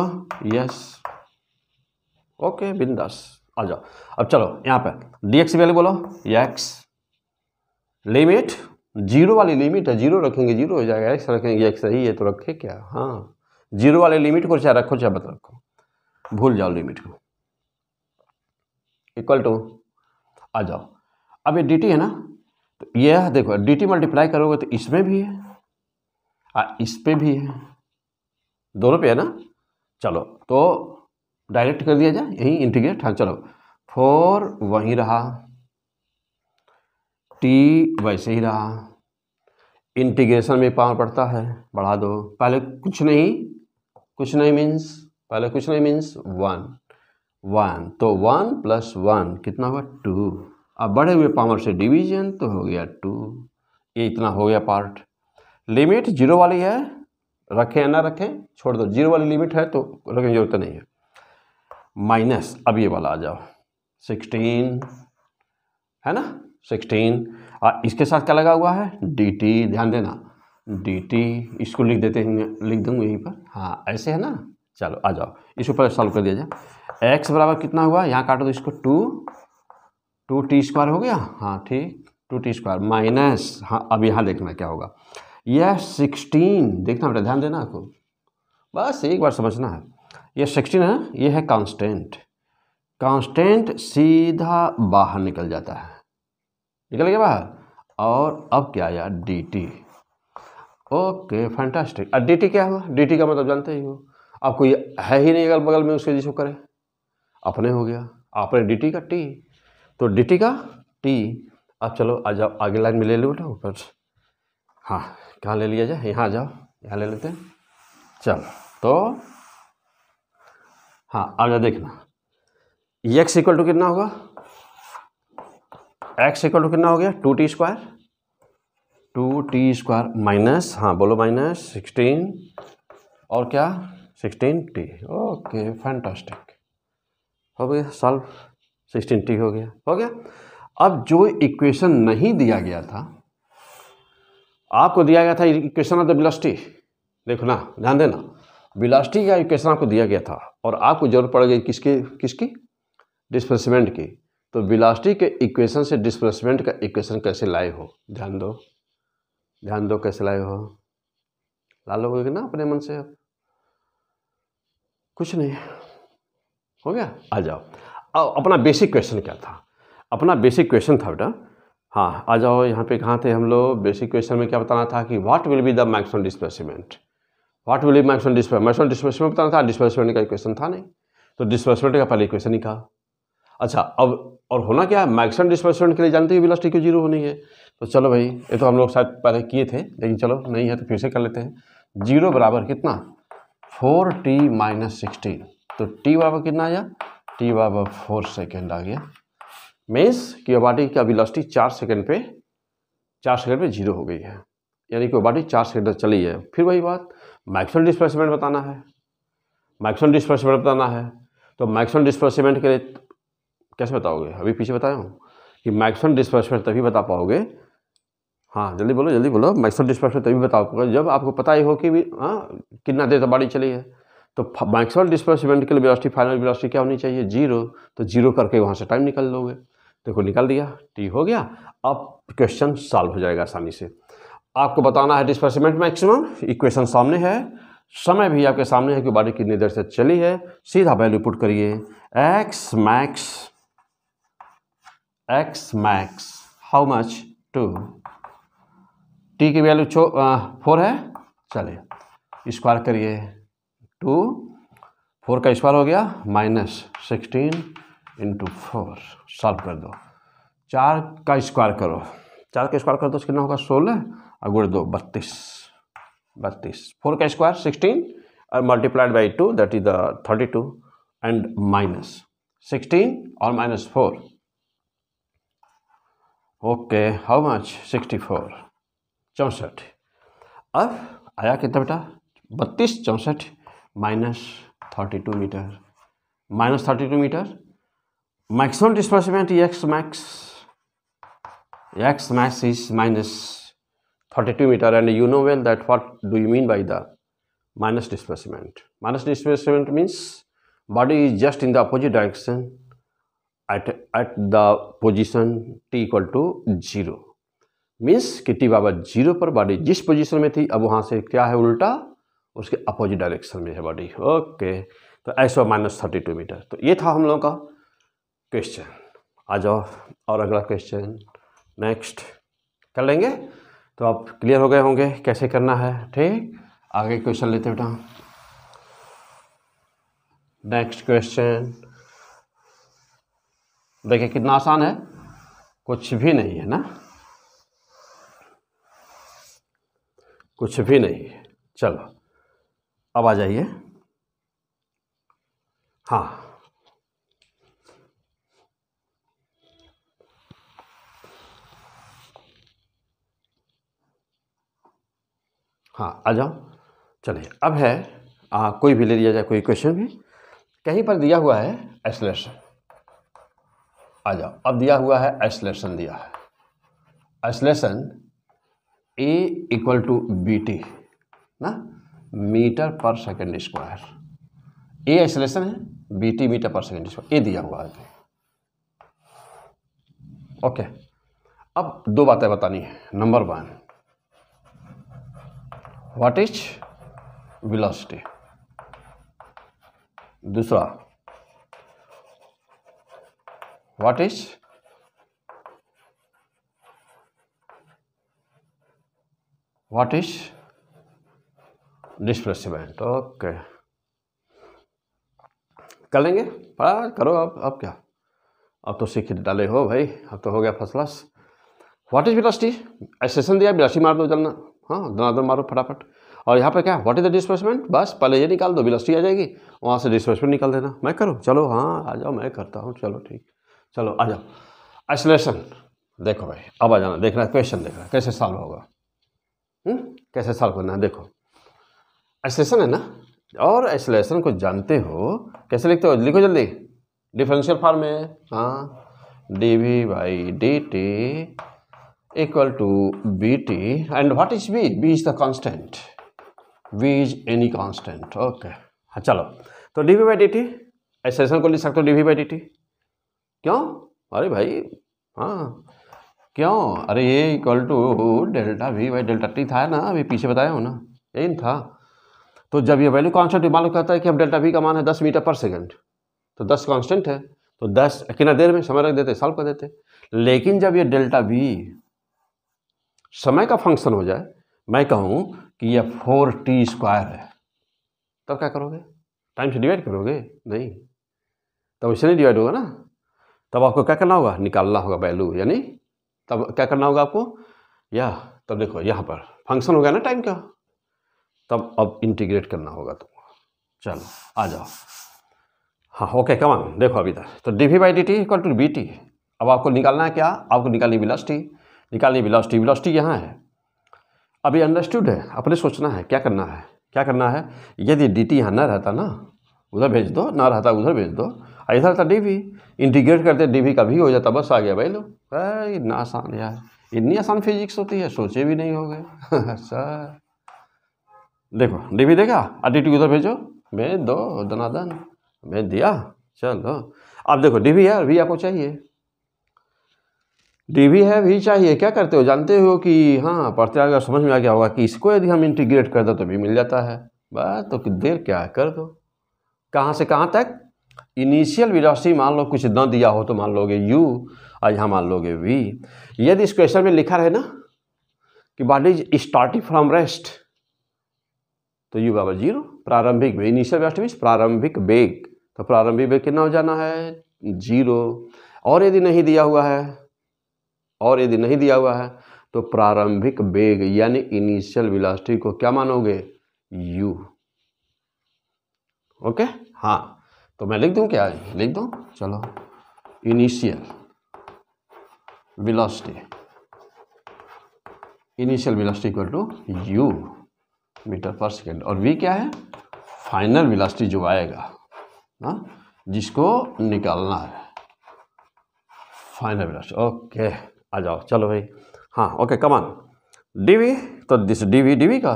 यस ओके बिंदास आ जाओ अब चलो यहाँ पे डी एक्स वैल्यू बोलो एक्स लिमिट जीरो वाली लिमिट है जीरो रखेंगे जीरो हो जाएगा एक्स रखेंगे एक्स सही है तो रखे क्या हाँ जीरो वाली लिमिट को चाहे रखो चाहे बता रखो भूल जाओ लिमिट को इक्वल टू आ जाओ अब ये डी है ना तो यह देखो डी टी मल्टीप्लाई करोगे तो इसमें भी है और इस पर भी है दोनों पे है ना चलो तो डायरेक्ट कर दिया जाए यहीं इंटीग्रेट हाँ चलो फोर वहीं रहा टी वैसे ही रहा इंटीग्रेशन में पावर पड़ता है बढ़ा दो पहले कुछ नहीं कुछ नहीं मीन्स पहले कुछ नहीं मीन्स वन वन तो वन प्लस वन कितना हुआ टू अब बढ़े हुए पावर से डिवीजन तो हो गया टू ये इतना हो गया पार्ट लिमिट जीरो वाली है रखें या ना रखें छोड़ दो जीरो वाली लिमिट है तो रखने जरूरत नहीं है माइनस अब ये वाला आ जाओ सिक्सटीन है ना सिक्सटीन और इसके साथ क्या लगा हुआ है डी टी ध्यान देना डी टी इसको लिख देते हैं लिख दूंगा यहीं पर हाँ ऐसे है ना चलो आ जाओ इसको पहले सॉल्व कर दिया जाए एक्स बराबर कितना हुआ यहाँ काटो तो इसको टू टू टी स्क्वायर हो गया हाँ ठीक टू टी स्क्वायर माइनस हाँ अब यहाँ देखना क्या होगा यह सिक्सटीन देखना बेटा ध्यान देना आपको बस एक बार समझना है ये सिक्सटीन है ये है कांस्टेंट कांस्टेंट सीधा बाहर निकल जाता है निकल गया बाहर और अब क्या आया डी टी ओके फैंटास्टिक और डी टी क्या हुआ डी टी का मतलब जानते ही हो आपको ये है ही नहीं अगल बगल में उसके जिसको करें अपने हो गया आपने डी टी का टी तो डी टी का टी अब चलो आ जाओ आगे लाइन में ले लो बेटा ऊपर हाँ कहाँ ले लिया जाए यहाँ जाओ यहाँ ले लेते हैं चलो तो हाँ आ जाओ देखना एक्स इक्वल टू कितना होगा एक्स इक्वल टू कितना हो गया two t square two t square minus हाँ बोलो माइनस सिक्सटीन और क्या सिक्सटीन टी ओके फैंटास्टिक हो गया सॉल्व सिक्सटीन टी हो गया हो गया अब जो इक्वेशन नहीं दिया गया था आपको दिया गया था इक्वेशन ऑफ द बिलास्टी देखो ना ध्यान देना बिलास्टी का इक्वेशन आपको दिया गया था और आपको जरूरत पड़ गई किसके किसकी डिस्प्लेसमेंट की तो बिलास्टी के इक्वेशन से डिस्प्लेसमेंट का इक्वेशन कैसे लाए हो ध्यान दो ध्यान दो कैसे लाए हो ला लोगे ना अपने मन से आप कुछ नहीं हो गया आ जाओ अपना बेसिक क्वेश्चन क्या था अपना बेसिक क्वेश्चन था बेटा हाँ आ जाओ यहाँ पे कहाँ थे हम लोग बेसिक क्वेश्चन में क्या बताना था कि what will be the maximum displacement what will be maximum display maximum displacement बताना था डिस्प्लेसमेंट का क्वेश्चन था नहीं तो डिस्प्लेसमेंट का पहले क्वेश्चन ही कहा अच्छा अब और होना क्या है मैक्सिमम डिस्प्लेसमेंट के लिए जानते हो वेलोसिटी क्यों जीरो होनी है तो चलो भाई ये तो हम लोग शायद पहले किए थे लेकिन चलो नहीं है तो फिर से कर लेते हैं जीरो बराबर कितना फोर टी माइनस सिक्सटीन तो टी बराबर कितना आया टी वाई फोर सेकेंड आ गया मीन्स क्योबाटिक की अभिलाष्टि चार सेकेंड पे चार सेकेंड पे जीरो हो गई है यानी कि क्योबाटिक चार सेकेंड तक चली है फिर वही बात मैक्सिमम डिस्प्लेसमेंट बताना है मैक्सिमम डिस्प्लेसमेंट बताना है तो मैक्सिमम डिस्प्लेसमेंट के लिए कैसे बताओगे अभी पीछे बताया हूँ कि मैक्सिमम डिस्प्लेसमेंट तभी बता पाओगे हाँ जल्दी बोलो जल्दी बोलो मैक्सिमम डिस्प्लेसमेंट तभी बता पाओगे जब आपको पता ही हो कि हाँ कितना देर तक बाड़ी चली है तो मैक्सिमम डिस्प्लेसमेंट के लिए वेलोसिटी फाइनल वेलोसिटी क्या होनी चाहिए जीरो तो जीरो करके वहाँ से टाइम निकल लोगे देखो निकल दिया टी हो गया अब क्वेश्चन सॉल्व हो जाएगा आसानी से आपको बताना है डिस्प्लेसमेंट मैक्सिमम इक्वेशन सामने है समय भी आपके सामने है कि बॉडी कितनी देर से चली है सीधा वैल्यू पुट करिए x max x max how much two t की वैल्यू फोर है चलिए स्क्वायर करिए टू फोर का स्क्वायर हो गया minus sixteen into four solve कर दो चार का स्क्वायर करो चार का स्क्वायर करो दो तो कितना होगा सोलह और गुड़ दो बत्तीस बत्तीस फोर का स्क्वायर सिक्सटीन और multiplied by two that is the thirty two and minus sixteen और minus four okay how much sixty four चौंसठ अब आया कितना बेटा बत्तीस चौंसठ minus thirty two metre minus thirty two metre maximum displacement x max x max is minus thirty two metre and you know well that what do you mean by the minus displacement minus displacement means body is just in the opposite direction at at the position t equal to zero means कि t बाबा zero पर body जिस position में थी अब वहाँ से क्या है उल्टा उसके अपोजिट डायरेक्शन में है बॉडी ओके तो s y minus thirty two metre तो ये था हम लोगों का क्वेश्चन आ जाओ और अगला क्वेश्चन नेक्स्ट कर लेंगे तो आप क्लियर हो गए होंगे कैसे करना है ठीक आगे क्वेश्चन लेते बेटा नेक्स्ट क्वेश्चन देखिए कितना आसान है कुछ भी नहीं है ना कुछ भी नहीं है चलो अब आ जाइए हाँ हाँ आ जाओ चलिए अब है आ, कोई भी ले लिया जाए कोई क्वेश्चन भी कहीं पर दिया हुआ है एसलेशन आ जाओ अब दिया हुआ है एसलेशन दिया है acceleration a equal to b t ना मीटर पर सेकेंड स्क्वायर ए आइसोलेशन है बी टी मीटर पर सेकेंड स्क्वायर ए दिया हुआ है ओके अब दो बातें बतानी है number one what is velocity दूसरा what is what is displacement okay कर लेंगे पढ़ा करो अब अब क्या अब तो सीख डाले हो भाई अब तो हो गया first class what is velocity एसेसन दिया बिलास्टी मार दो जलना हाँ दनादन मारो फटाफट और यहाँ पे क्या व्हाट इज द डिस्प्लेसमेंट बस पहले ये निकाल दो बिलास्टी आ जाएगी वहाँ से डिस्प्लेसमेंट निकाल देना मैं करूँ चलो हाँ आ जाओ मैं करता हूँ चलो ठीक चलो आ जाओ आइसोलेशन देखो भाई अब आ जाना देख रहा है क्वेश्चन देख रहा है कैसे सॉल्व होगा हुँ? हम्म? कैसे सॉल्व करना है देखो एसलेशन है ना और एसलेशन को जानते हो कैसे लिखते हो लिखो जल्दी डिफरेंशियल फार्म में हाँ d v by d t to b t and what is b b is the constant v is any constant okay हाँ चलो तो d v by d t एसेशन को लिख सकते हो d v by d t क्यों अरे भाई हाँ क्यों अरे ये equal to delta v by delta t था ना अभी पीछे बताया हो ना यही था तो जब ये वैल्यू कॉन्स्टेंट मालूम कहता है कि हम डेल्टा वी का मान है दस मीटर पर सेकेंड तो दस कॉन्सटेंट है तो दस कितना देर में समय रख देते सॉल्व कर देते लेकिन जब ये डेल्टा वी समय का फंक्शन हो जाए मैं कहूँ कि यह फोर टी स्क्वायर है तब तो क्या करोगे टाइम से डिवाइड करोगे नहीं तब इससे नहीं डिवाइड होगा ना तब आपको क्या करना होगा निकालना होगा वैल्यू यानी तब क्या करना होगा आपको या तब देखो यहाँ पर फंक्शन हो गया ना टाइम का तब अब इंटीग्रेट करना होगा तुमको चलो आ जाओ हाँ ओके कमान देखो अभी तक तो d v by d t equal to b t अब आपको निकालना है क्या आपको निकालनी विलासिटी निकालनी विलासिटी विलासिटी यहाँ है अभी अंडरस्टूड है अपने सोचना है क्या करना है क्या करना है यदि डी टी यहाँ ना रहता ना उधर भेज दो ना रहता उधर भेज दो इधर रहता डी वी इंटीग्रेट करते डी वी का भी हो जाता बस आ गया भाई लोग इतना आसान यार इतनी आसान फिजिक्स होती है सोचे भी नहीं हो गए सर देखो डीवी देखा आटीटी उधर भेजो मैं दो दनादन भेज दिया चलो अब देखो डीवी है वी आपको चाहिए डीबी है वी चाहिए क्या करते हो जानते हो कि हाँ पढ़ते आगे समझ में आ गया होगा कि इसको यदि हम इंटीग्रेट कर दो तो भी मिल जाता है बस तो देर क्या है कर दो कहाँ से कहाँ तक इनिशियल विरासी मान लो कुछ न दिया हो तो मान लोगे यू और यहाँ मान लोगे वी यदि इस क्वेश्चन में लिखा रहे ना कि body is starting from rest तो यू बराबर जीरो प्रारंभिक वेग इनिशियल वेलोसिटी मीन्स प्रारंभिक वेग तो प्रारंभिक वेग कितना हो जाना है जीरो और यदि नहीं दिया हुआ है और यदि नहीं दिया हुआ है तो प्रारंभिक वेग यानी इनिशियल वेलोसिटी को क्या मानोगे यू ओके हाँ तो मैं लिख दूं क्या लिख दूं चलो initial velocity initial velocity equal to u metre पर सेकेंड और वी क्या है फाइनल वेलोसिटी जो आएगा ना जिसको निकालना है फाइनल वेलोसिटी ओके आ जाओ चलो भाई हाँ ओके कमान डीवी तो दिस डीवी डीवी का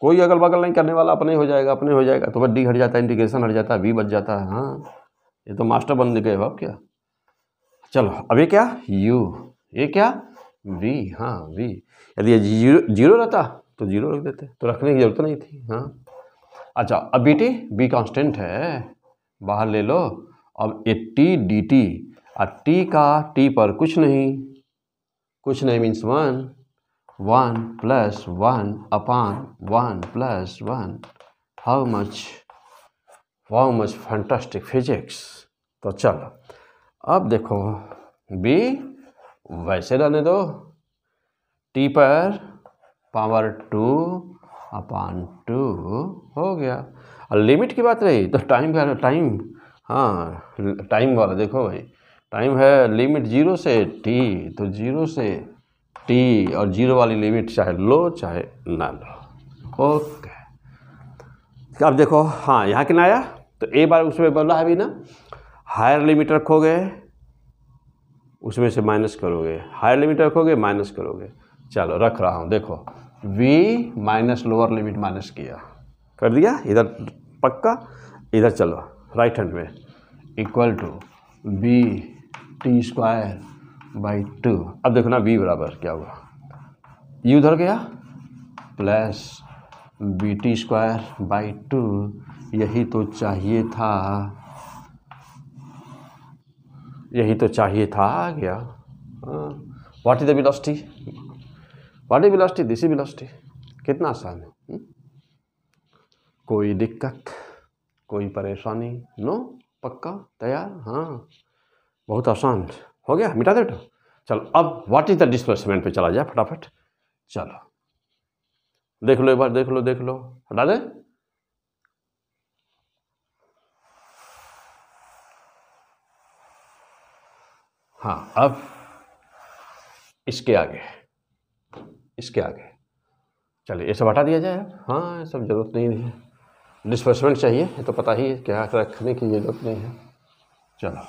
कोई अगल बगल नहीं करने वाला अपने हो जाएगा अपने हो जाएगा तो बस डी हट जाता है इंटीग्रेशन हट जाता है वी बच जाता है हाँ ये तो मास्टर बन गए हो क्या चलो अब ये क्या हाँ, यू ये क्या वी हाँ वी यदि जीरो जीरो रहता तो जीरो रख देते तो रखने की ज़रूरत नहीं थी हाँ अच्छा अब बी टी बी कॉन्स्टेंट है बाहर ले लो अब ए टी डी टी और टी का टी पर कुछ नहीं कुछ नहीं means one one plus one upon one plus one how much how much fantastic physics तो चलो अब देखो बी वैसे रहने दो टी पर पावर टू अपान टू हो गया और लिमिट की बात रही तो टाइम का टाइम हाँ टाइम वाला देखो भाई टाइम है लिमिट जीरो से टी तो जीरो से टी और जीरो वाली लिमिट चाहे लो चाहे ना लो ओके अब देखो हाँ यहाँ ना आया तो एक बार उसमें रहा है अभी ना हायर लिमिट रखोगे उसमें से माइनस करोगे हायर लिमिट रखोगे माइनस करोगे चलो रख रहा हूँ देखो v minus lower limit minus किया कर दिया इधर पक्का इधर चलो राइट हैंड में equal to b t square by two अब देखो ना बी बराबर क्या हुआ यू उधर गया plus b t square by two यही तो चाहिए था यही तो चाहिए था आ गया what is the velocity body velocity this velocity कितना आसान है हम्म? कोई दिक्कत कोई परेशानी नो पक्का तैयार हाँ बहुत आसान हो गया मिटा दे चलो अब व्हाट इज़ द डिस्प्लेसमेंट पे चला जाए फटाफट चलो देख लो एक बार देख लो देख लो हटा दे हाँ अब इसके आगे इसके आगे चलिए ये सब हटा दिया जाए हाँ ये सब ज़रूरत नहीं है डिस्पर्समेंट चाहिए ये तो पता ही है क्या रखने की ज़रूरत नहीं है चलो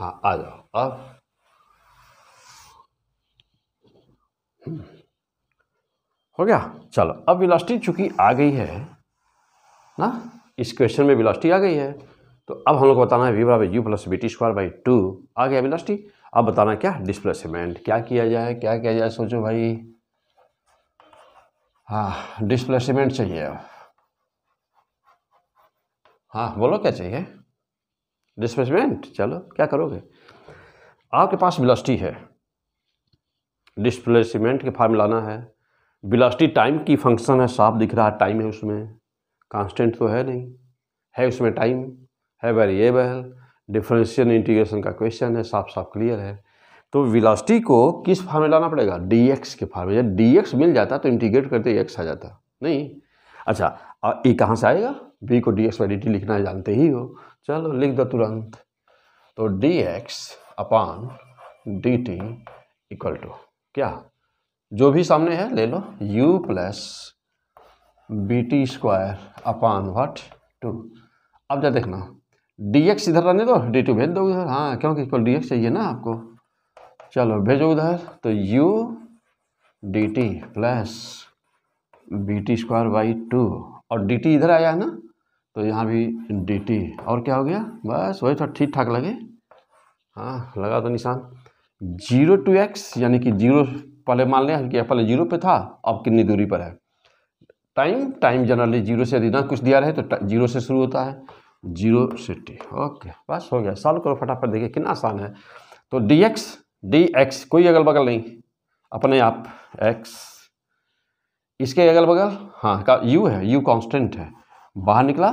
हाँ आ जाओ अब हो गया चलो अब विलास्टी चूंकि आ गई है ना इस क्वेश्चन में विलास्टी आ गई है तो अब हम लोग को बताना है वी बराबर u plus b t square by two आ गया विलास्टी अब बताना क्या डिस्प्लेसमेंट क्या किया जाए क्या किया जाए सोचो भाई हाँ डिस्प्लेसमेंट चाहिए हाँ बोलो क्या चाहिए डिस्प्लेसमेंट चलो क्या करोगे आपके पास बिलास्टी है डिस्प्लेसमेंट के लाना है बिलास्टी टाइम की फंक्शन है साफ दिख रहा है टाइम है उसमें कांस्टेंट तो है नहीं है उसमें टाइम है वेरिएबल डिफरेंशियल इंटीग्रेशन का क्वेश्चन है साफ साफ क्लियर है तो विलासिटी को किस फार्म में लाना पड़ेगा डी एक्स के फार्म में जब डी एक्स मिल जाता तो इंटीग्रेट करते एक्स आ जाता नहीं अच्छा और ए e कहाँ से आएगा बी को d x by d t लिखना जानते ही हो चलो लिख दो तुरंत तो d x upon d t equal to क्या जो भी सामने है ले लो u plus b t square upon वाट टू अब जा देखना डी एक्स इधर रहने दो डी टू भेज दो उधर हाँ क्योंकि इक्वल डी एक्स चाहिए ना आपको चलो भेजो उधर तो u d t plus b t square by two और डी टी इधर आया है ना तो यहाँ भी डी टी और क्या हो गया बस वही थोड़ा तो ठीक ठाक लगे हाँ लगा तो निशान जीरो टू एक्स यानी कि जीरो पहले मान लें कि पहले जीरो पे था अब कितनी दूरी पर है टाइम टाइम जनरली जीरो से यदि ना कुछ दिया रहे तो जीरो से शुरू होता है जीरो टी ओके बस हो गया सॉल्व करो फटाफट देखिए कितना आसान है तो डी एक्स डी एक्स कोई अगल बगल नहीं अपने आप एक्स इसके अगल बगल हाँ का यू है यू कांस्टेंट है बाहर निकला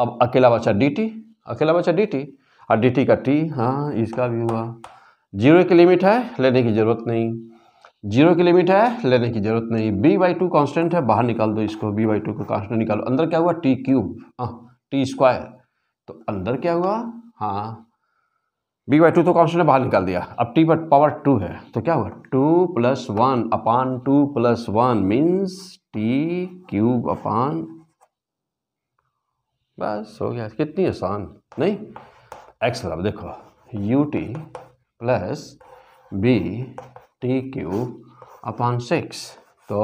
अब अकेला बचा डी टी अकेला बचा डी टी और डी टी का टी हाँ इसका भी हुआ जीरो की लिमिट है लेने की ज़रूरत नहीं जीरो की लिमिट है लेने की ज़रूरत नहीं बी बाई टू कॉन्स्टेंट है बाहर निकाल दो इसको बी बाई टू को कॉन्स्टेंट निकालो अंदर क्या हुआ टी क्यूब हाँ टी स्क्वायर तो अंदर क्या हुआ हाँ बी बाई टू तो कॉन्स्टेंट ने बाहर निकाल दिया अब टी बट पावर टू है तो क्या हुआ two plus one upon two plus one means t cube upon बस हो गया कितनी आसान नहीं एक्स बराबर देखो u t plus b t cube upon six तो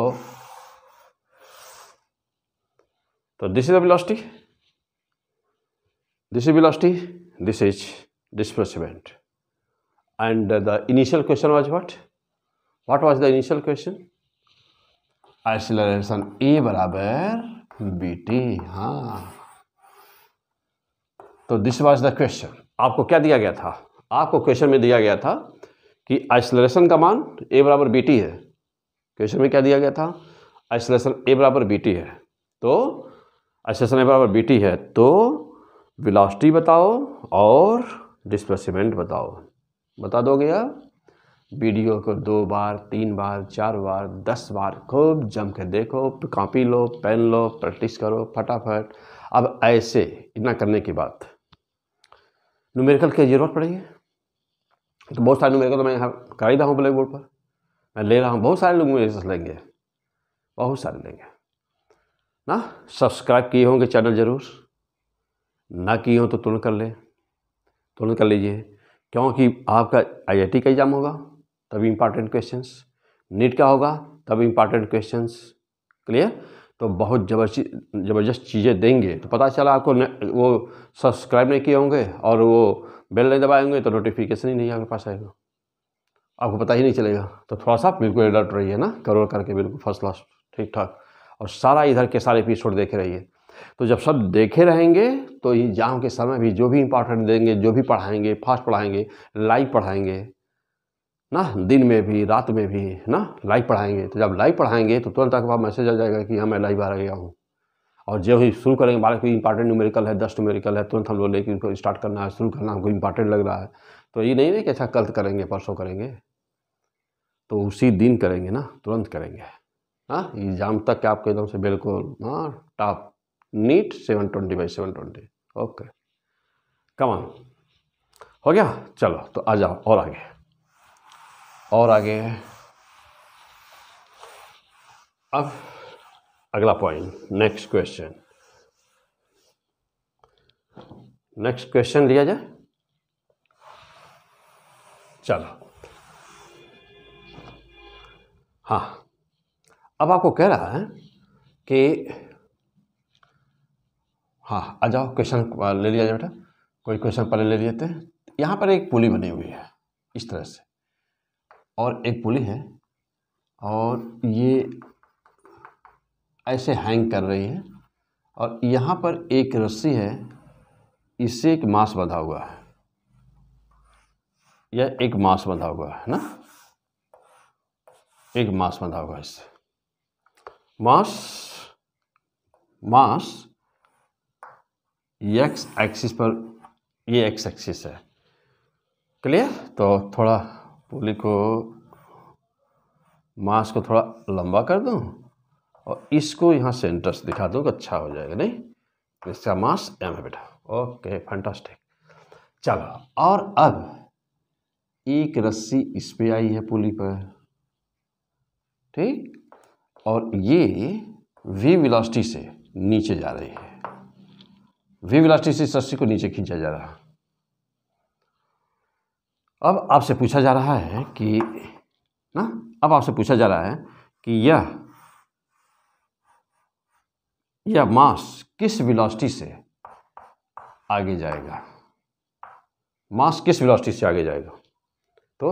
तो this is the velocity This is velocity, this is displacement. And the initial question was what? What was the initial question? Acceleration a बराबर b T हाँ तो this was the question आपको क्या दिया गया था आपको क्वेश्चन में दिया गया था कि एक्सिलरेशन का मान ए बराबर बी टी है क्वेश्चन में क्या दिया गया था एक्सिलरेशन ए बराबर बी टी है तो एक्सिलेशन ए बराबर बी टी है तो विलास्टी बताओ और डिस्प्लेसमेंट बताओ बता दोगे आप वीडियो को दो बार तीन बार चार बार दस बार खूब जम के देखो कॉपी लो पेन लो प्रैक्टिस करो फटाफट अब ऐसे इतना करने की बात न्यूमेरिकल की ज़रूरत पड़ेगी तो बहुत सारे न्यूमेरिकल तो मैं यहाँ कर ही रहा हूँ ब्लैक बोर्ड पर मैं ले रहा हूँ बहुत सारे लोग मुझे लेंगे बहुत सारे लेंगे ना सब्सक्राइब किए होंगे चैनल ज़रूर ना किए हो तो तुरंत कर ले तुरंत कर लीजिए क्योंकि आपका आईआईटी का एग्ज़ाम होगा तभी इम्पॉर्टेंट क्वेश्चंस नीट का होगा तभी इम्पॉर्टेंट क्वेश्चंस क्लियर तो बहुत जबरदस्ती ज़बरदस्त चीज़ें देंगे तो पता चला आपको वो सब्सक्राइब नहीं किए होंगे और वो बेल नहीं दबाए होंगे तो नोटिफिकेशन ही नहीं आपके पास आएगा आपको पता ही नहीं चलेगा तो थोड़ा सा बिल्कुल अलर्ट रहिए ना करोड़ करके बिल्कुल फर्स्ट क्लास ठीक ठाक और सारा इधर के सारे एपिसोड देखे रहिए तो जब सब देखे रहेंगे तो एग्ज़ाम के समय भी जो भी इम्पोर्टेंट देंगे जो भी पढ़ाएंगे फास्ट पढ़ाएंगे लाइव पढ़ाएंगे ना दिन में भी रात में भी ना लाइव पढ़ाएंगे तो जब लाइव पढ़ाएंगे तो तुरंत आपके पास मैसेज आ जाएगा कि हाँ मैं लाइव आ गया हूँ और जो ही शुरू करेंगे बारे कोई इंपॉर्टेंट न्यूमेरिकल है दस न्यूमेरिकल है तुरंत हम लोग लेकर उनको स्टार्ट करना है शुरू करना हमको इंपॉर्टेंट लग रहा है तो ये नहीं है कि अच्छा कल करेंगे परसों करेंगे तो उसी दिन करेंगे ना तुरंत करेंगे हाँ एग्ज़ाम तक आपको एकदम से बिल्कुल हाँ top NEET seven twenty by seven twenty okay come on हो गया चलो तो आ जाओ और आगे और आगे अब अगला point next question next question लिया जाए चलो हाँ अब आपको कह रहा है कि हाँ आ जाओ क्वेश्चन ले लिया जाए बेटा कोई क्वेश्चन पहले ले लेते हैं यहाँ पर एक पुली बनी हुई है इस तरह से और एक पुली है और ये ऐसे हैंग कर रही है और यहाँ पर एक रस्सी है इससे एक मांस बंधा हुआ है यह एक मांस बंधा हुआ है ना एक मांस बंधा हुआ है इससे मांस मांस एक्स एक्सिस पर ये एक्स एक्सिस है क्लियर तो थोड़ा पुली को मास को थोड़ा लंबा कर दूं और इसको यहाँ सेंटर्स दिखा दूँ अच्छा हो जाएगा नहीं इसका मास एम है बेटा ओके फंटास्टिक चलो और अब एक रस्सी इस पे आई है पुली पर ठीक और ये वी विलास्टी से नीचे जा रही है वी वेलासिटी से सस्ती को नीचे खींचा जा रहा अब आपसे पूछा जा रहा है कि ना अब आपसे पूछा जा रहा है कि यह यह मास किस वेलोसिटी से आगे जाएगा मास किस वेलोसिटी से आगे जाएगा तो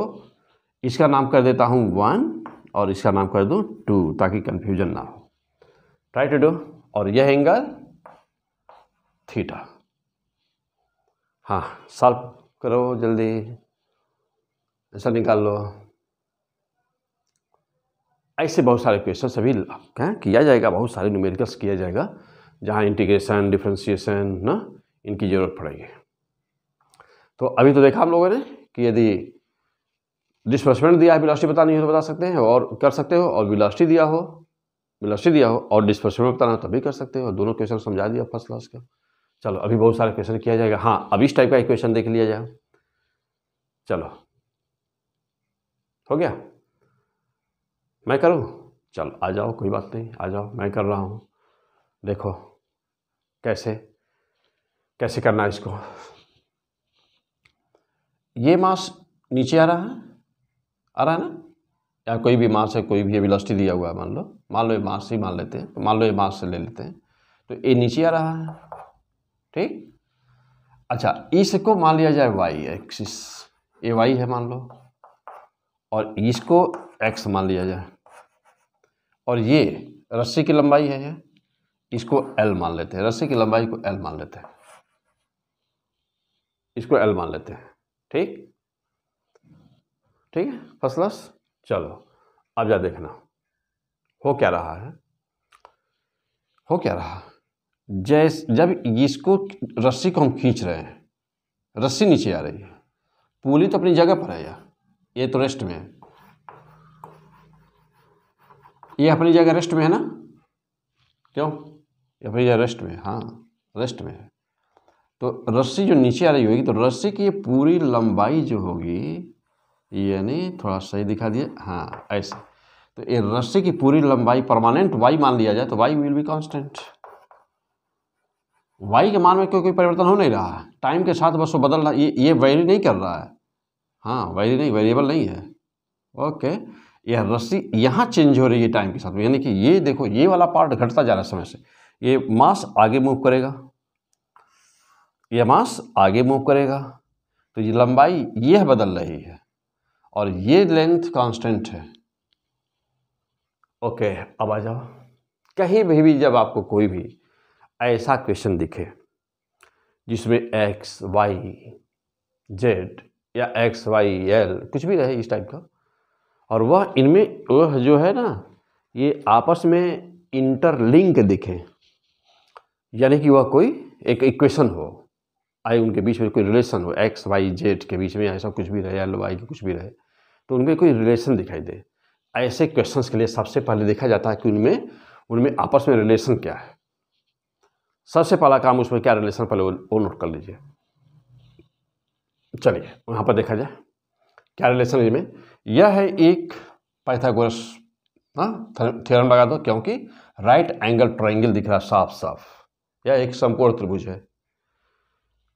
इसका नाम कर देता हूं वन और इसका नाम कर दूं टू ताकि कन्फ्यूजन ना हो ट्राई टू डू और यह एंगल थीटा हाँ सॉल्व करो जल्दी ऐसा निकाल लो ऐसे बहुत सारे क्वेश्चन सभी क्या किया जाएगा बहुत सारे न्यूमेरिकल्स किया जाएगा जहाँ इंटीग्रेशन डिफ्रेंसिएशन ना इनकी ज़रूरत पड़ेगी तो अभी तो देखा हम लोगों ने कि यदि डिस्प्लेसमेंट दिया है विलासिटी बतानी हो तो बता सकते हैं और कर सकते हो और विलासिटी दिया हो विलासिटी दिया हो और डिस्प्लेसमेंट बताना हो तभी कर सकते हो दोनों क्वेश्चन समझा दिया फर्स्ट क्लास का चलो अभी बहुत सारा क्वेश्चन किया जाएगा हाँ अब इस टाइप का एक क्वेश्चन देख लिया जाए चलो हो गया मैं करूँ चलो आ जाओ कोई बात नहीं आ जाओ मैं कर रहा हूँ देखो कैसे कैसे करना है इसको ये मास नीचे आ रहा है आ रहा है ना या कोई भी मास है कोई भी अभी लस्टी दिया हुआ है मान लो मान लो ये मास ही मान लेते हैं मान लो ये मास से ले लेते हैं तो ये नीचे आ रहा है ठीक अच्छा इसको मान लिया जाए वाई एक्सिस ए वाई है मान लो और इसको एक्स मान लिया जाए और ये रस्सी की लंबाई है ये इसको एल मान लेते हैं रस्सी की लंबाई को एल मान लेते हैं इसको एल मान लेते हैं ठीक ठीक है फर्स्ट क्लास चलो अब जा देखना हो क्या रहा है हो क्या रहा है जैस जब इसको रस्सी को हम खींच रहे हैं रस्सी नीचे आ रही है पुली तो अपनी जगह पर है यार ये तो रेस्ट में है ये अपनी जगह रेस्ट में है ना क्यों ये अपनी जगह रेस्ट में हाँ रेस्ट में है तो रस्सी जो नीचे आ रही होगी तो रस्सी की ये पूरी लंबाई जो होगी यानी थोड़ा सही दिखा दिए हाँ ऐसे तो ये रस्सी की पूरी लंबाई परमानेंट वाई मान लिया जाए तो y will be constant y के मान में क्योंकि कोई परिवर्तन हो नहीं रहा है टाइम के साथ बस वो बदल रहा ये ये वैरी नहीं कर रहा है हाँ वैरी नहीं वेरिएबल नहीं है ओके यह रस्सी यहाँ चेंज हो रही है टाइम के साथ यानी कि ये देखो ये वाला पार्ट घटता जा रहा है समय से ये मास आगे मूव करेगा यह मास आगे मूव करेगा तो ये लंबाई यह बदल रही है और ये लेंथ कांस्टेंट है ओके अब आ जाओ कहीं भी, भी जब आपको कोई भी ऐसा क्वेश्चन दिखे जिसमें एक्स वाई जेड या एक्स वाई एल कुछ भी रहे इस टाइप का और वह इनमें वह जो है ना ये आपस में इंटरलिंक दिखे यानी कि वह कोई एक इक्वेशन हो आए उनके बीच में कोई रिलेशन हो एक्स वाई जेड के बीच में ऐसा कुछ भी रहे एल वाई के कुछ भी रहे तो उनमें कोई रिलेशन दिखाई दे ऐसे क्वेश्चंस के लिए सबसे पहले देखा जाता है कि उनमें उनमें आपस में रिलेशन क्या है सबसे पहला काम उसमें क्या रिलेशन पहले वो नोट कर लीजिए चलिए वहाँ पर देखा जाए क्या रिलेशन इसमें यह है एक पाइथागोरस हाँ थ्योरम लगा दो क्योंकि राइट एंगल ट्राइंगल दिख रहा है साफ साफ यह एक समकोण त्रिभुज है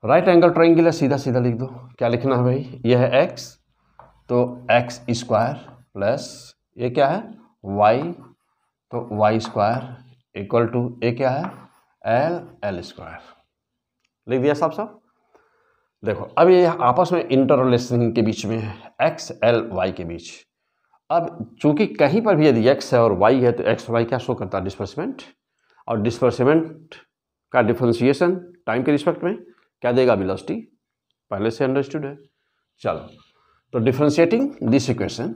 राइट एंगल ट्राइंगल है सीधा सीधा लिख दो क्या लिखना है भाई यह है एक्स तो एक्स स्क्वायर प्लस ये क्या है वाई तो वाई स्क्वायर इक्वल टू ये क्या है एल एल स्क्वायर लिख दिया साहब साहब देखो अब ये आपस में इंटर रिलेशन के बीच में है एक्स एल वाई के बीच अब चूंकि कहीं पर भी यदि एक्स है और वाई है तो एक्स वाई क्या शो करता है डिस्पर्समेंट और डिस्पर्समेंट का डिफ्रेंसिएशन टाइम के रिस्पेक्ट में क्या देगा बिलोस्टी पहले से अंडरस्टूड है चलो तो differentiating this equation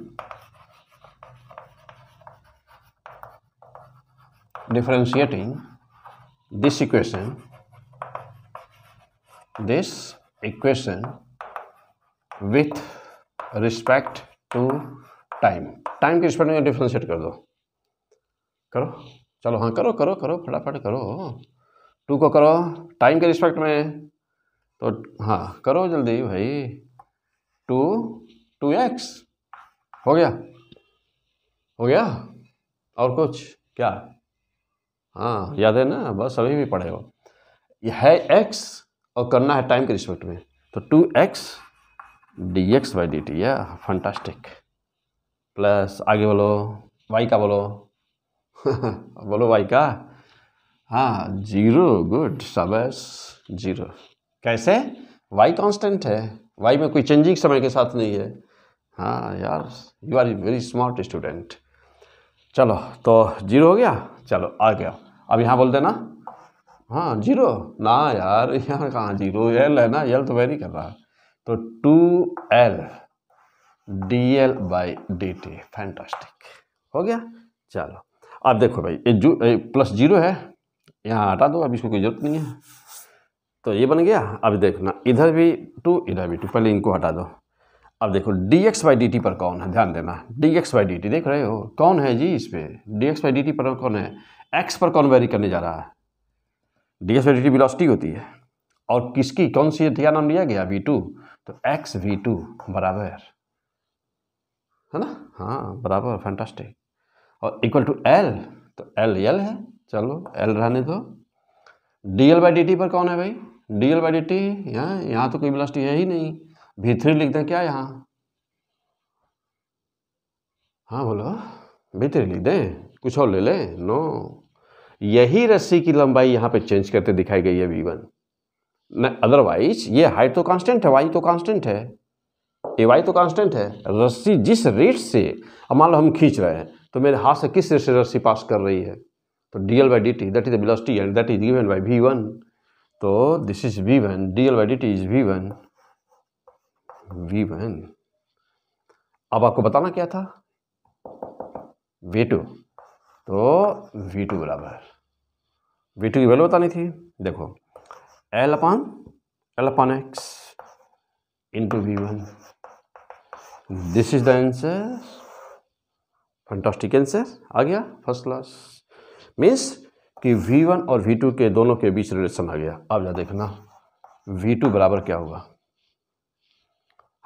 differentiating this equation this equation with respect to time time के रिस्पेक्ट में डिफ्रेंशिएट कर दो करो चलो हाँ करो करो करो फटाफट करो टू को करो टाइम के रिस्पेक्ट में तो हाँ करो जल्दी भाई टू टू एक्स हो गया हो गया और कुछ क्या हाँ याद है ना बस अभी भी पढ़े हो है एक्स और करना है टाइम के रिस्पेक्ट में तो two x d x by d t या फंटास्टिक प्लस आगे बोलो वाई का बोलो [laughs] बोलो वाई का हाँ जीरो गुड सबस जीरो कैसे वाई कांस्टेंट है वाई में कोई चेंजिंग समय के साथ नहीं है हाँ यार you are very smart student चलो तो जीरो हो गया चलो आ गया अब यहाँ बोलते ना हाँ जीरो ना यार यहाँ कहाँ जीरो एल है ना एल तो वेरी कर रहा तो two l d l by d t fantastic हो गया चलो अब देखो भाई ये जो ए, प्लस जीरो है यहाँ हटा दो अब इसको कोई जरूरत नहीं है तो ये बन गया अब देखना इधर भी टू इधर भी टू पहले इनको हटा दो अब देखो d x by d t पर कौन है ध्यान देना d x by d t देख रहे हो कौन है जी इस पर d x by d t पर कौन है एक्स पर कौन वेरी करने जा रहा है डी एस वेडिटी विलॉसिटी होती है और किसकी कौन सी क्या नाम लिया गया वी टू तो एक्स वी टू बराबर है ना हाँ बराबर फैंटास्टिक और इक्वल टू एल तो एल एल है चलो एल रहने दो d l by d t पर कौन है भाई d l by d t यहाँ यहाँ तो कोई वेलोसिटी है ही नहीं भी थ्री लिख दें क्या यहाँ हाँ बोलो भी थ्री लिख दें कुछ और ले लें नो यही रस्सी की लंबाई यहाँ पे चेंज करते दिखाई गई है वी वन अदरवाइज ये हाइट तो कांस्टेंट है वाई तो कांस्टेंट है ए वाई तो कांस्टेंट है रस्सी जिस रेट से मान लो हम खींच रहे हैं तो मेरे हाथ से किस रेट से रस्सी पास कर रही है तो d l by d t that is the velocity and that is given by v one तो this is v one d l by d t is v one v one अब आपको बताना क्या था वे टू तो we two बराबर v two की value बतानी थी देखो l upon l upon x into v one this is the answer fantastic answer आ गया फर्स्ट क्लास मीन्स कि वी वन और वी टू के दोनों के बीच रिलेशन आ गया अब जा देखना वी टू बराबर क्या होगा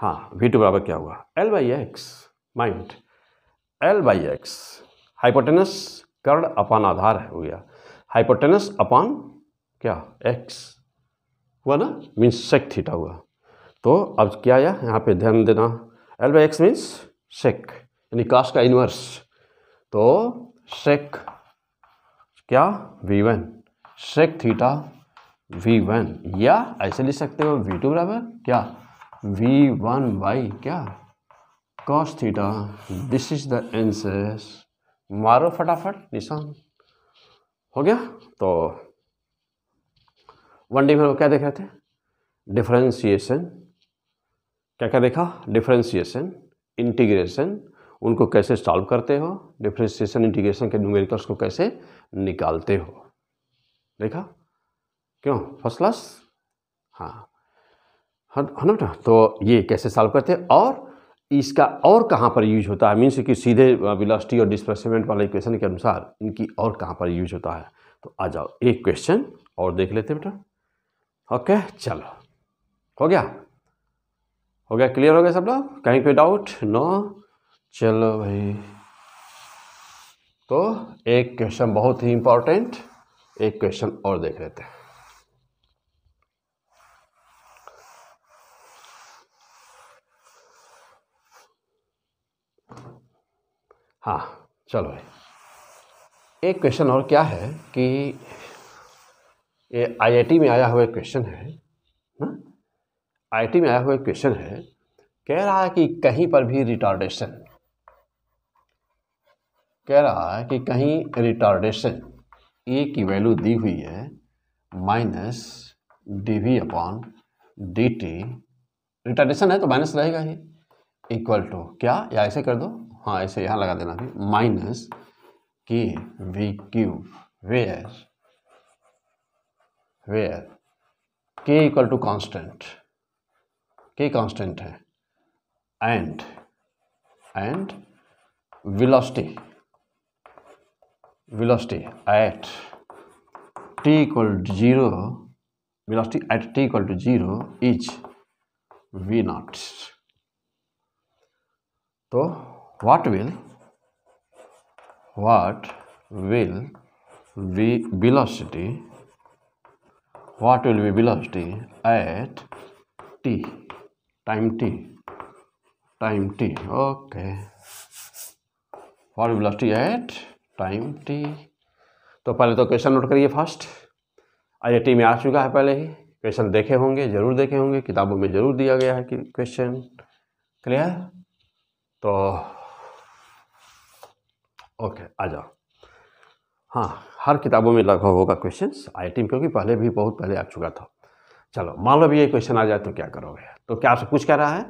हाँ वी टू बराबर क्या होगा एल बाई एक्स माइंड एल बाई एक्स हाइपोटेनस कर्ण अपान आधार हो गया हाइपोटेनस अपान क्या एक्स हुआ ना मीन्स सेक थीटा हुआ तो अब क्या आया यहाँ पे ध्यान देना l by x means sec यानी कास का इनवर्स तो सेक क्या v one sec theta v one या ऐसे लिख सकते हो वी टू बराबर क्या वी वन बाई क्या cos theta this is the answers मारो फटाफट निशान हो गया तो वन डी में क्या देख रहे थे डिफ्रेंसीसन क्या क्या देखा डिफ्रेंसीसन इंटीग्रेशन उनको कैसे सॉल्व करते हो डिफ्रेंसीसन इंटीग्रेशन के न्यूमेरिकल्स को कैसे निकालते हो देखा क्यों फर्स्ट क्लास हाँ हाँ ना तो ये कैसे सॉल्व करते हैं और इसका और कहाँ पर यूज होता है मीन्स कि सीधे विलासिटी और डिस्प्लेसमेंट वाले इक्वेशन के अनुसार इनकी और कहाँ पर यूज होता है तो आ जाओ एक क्वेश्चन और देख लेते बेटा ओके चलो हो गया हो गया क्लियर हो गया सब लोग कहीं पे डाउट नो चलो भाई तो एक क्वेश्चन बहुत ही इंपॉर्टेंट एक क्वेश्चन और देख लेते हैं हाँ चलो भाई एक क्वेश्चन और क्या है कि ये आईआईटी में आया हुआ क्वेश्चन है आईआईटी हाँ? में आया हुआ क्वेश्चन है कह रहा है कि कहीं पर भी रिटार्डेशन कह रहा है कि कहीं रिटार्डेशन ए e की वैल्यू दी हुई है minus d v upon d t retardation है तो माइनस रहेगा ही इक्वल टू क्या या ऐसे कर दो हाँ ऐसे यहाँ लगा देना थी minus k v q where where k equal to constant k constant है and and velocity velocity at t equal to zero velocity at t equal to zero is v nought तो what will what will be velocity what will be velocity at t time t time t okay what velocity at time t तो पहले तो question note करिए first IIT में आ चुका है पहले ही क्वेश्चन देखे होंगे जरूर देखे होंगे किताबों में जरूर दिया गया है कि क्वेश्चन क्लियर तो ओके आ जाओ हाँ हर किताबों में लगभग होगा क्वेश्चन आई टीम क्योंकि पहले भी बहुत पहले आ चुका था चलो मान लो भी ये क्वेश्चन आ जाए तो क्या करोगे तो क्या आपसे पूछ कह रहा है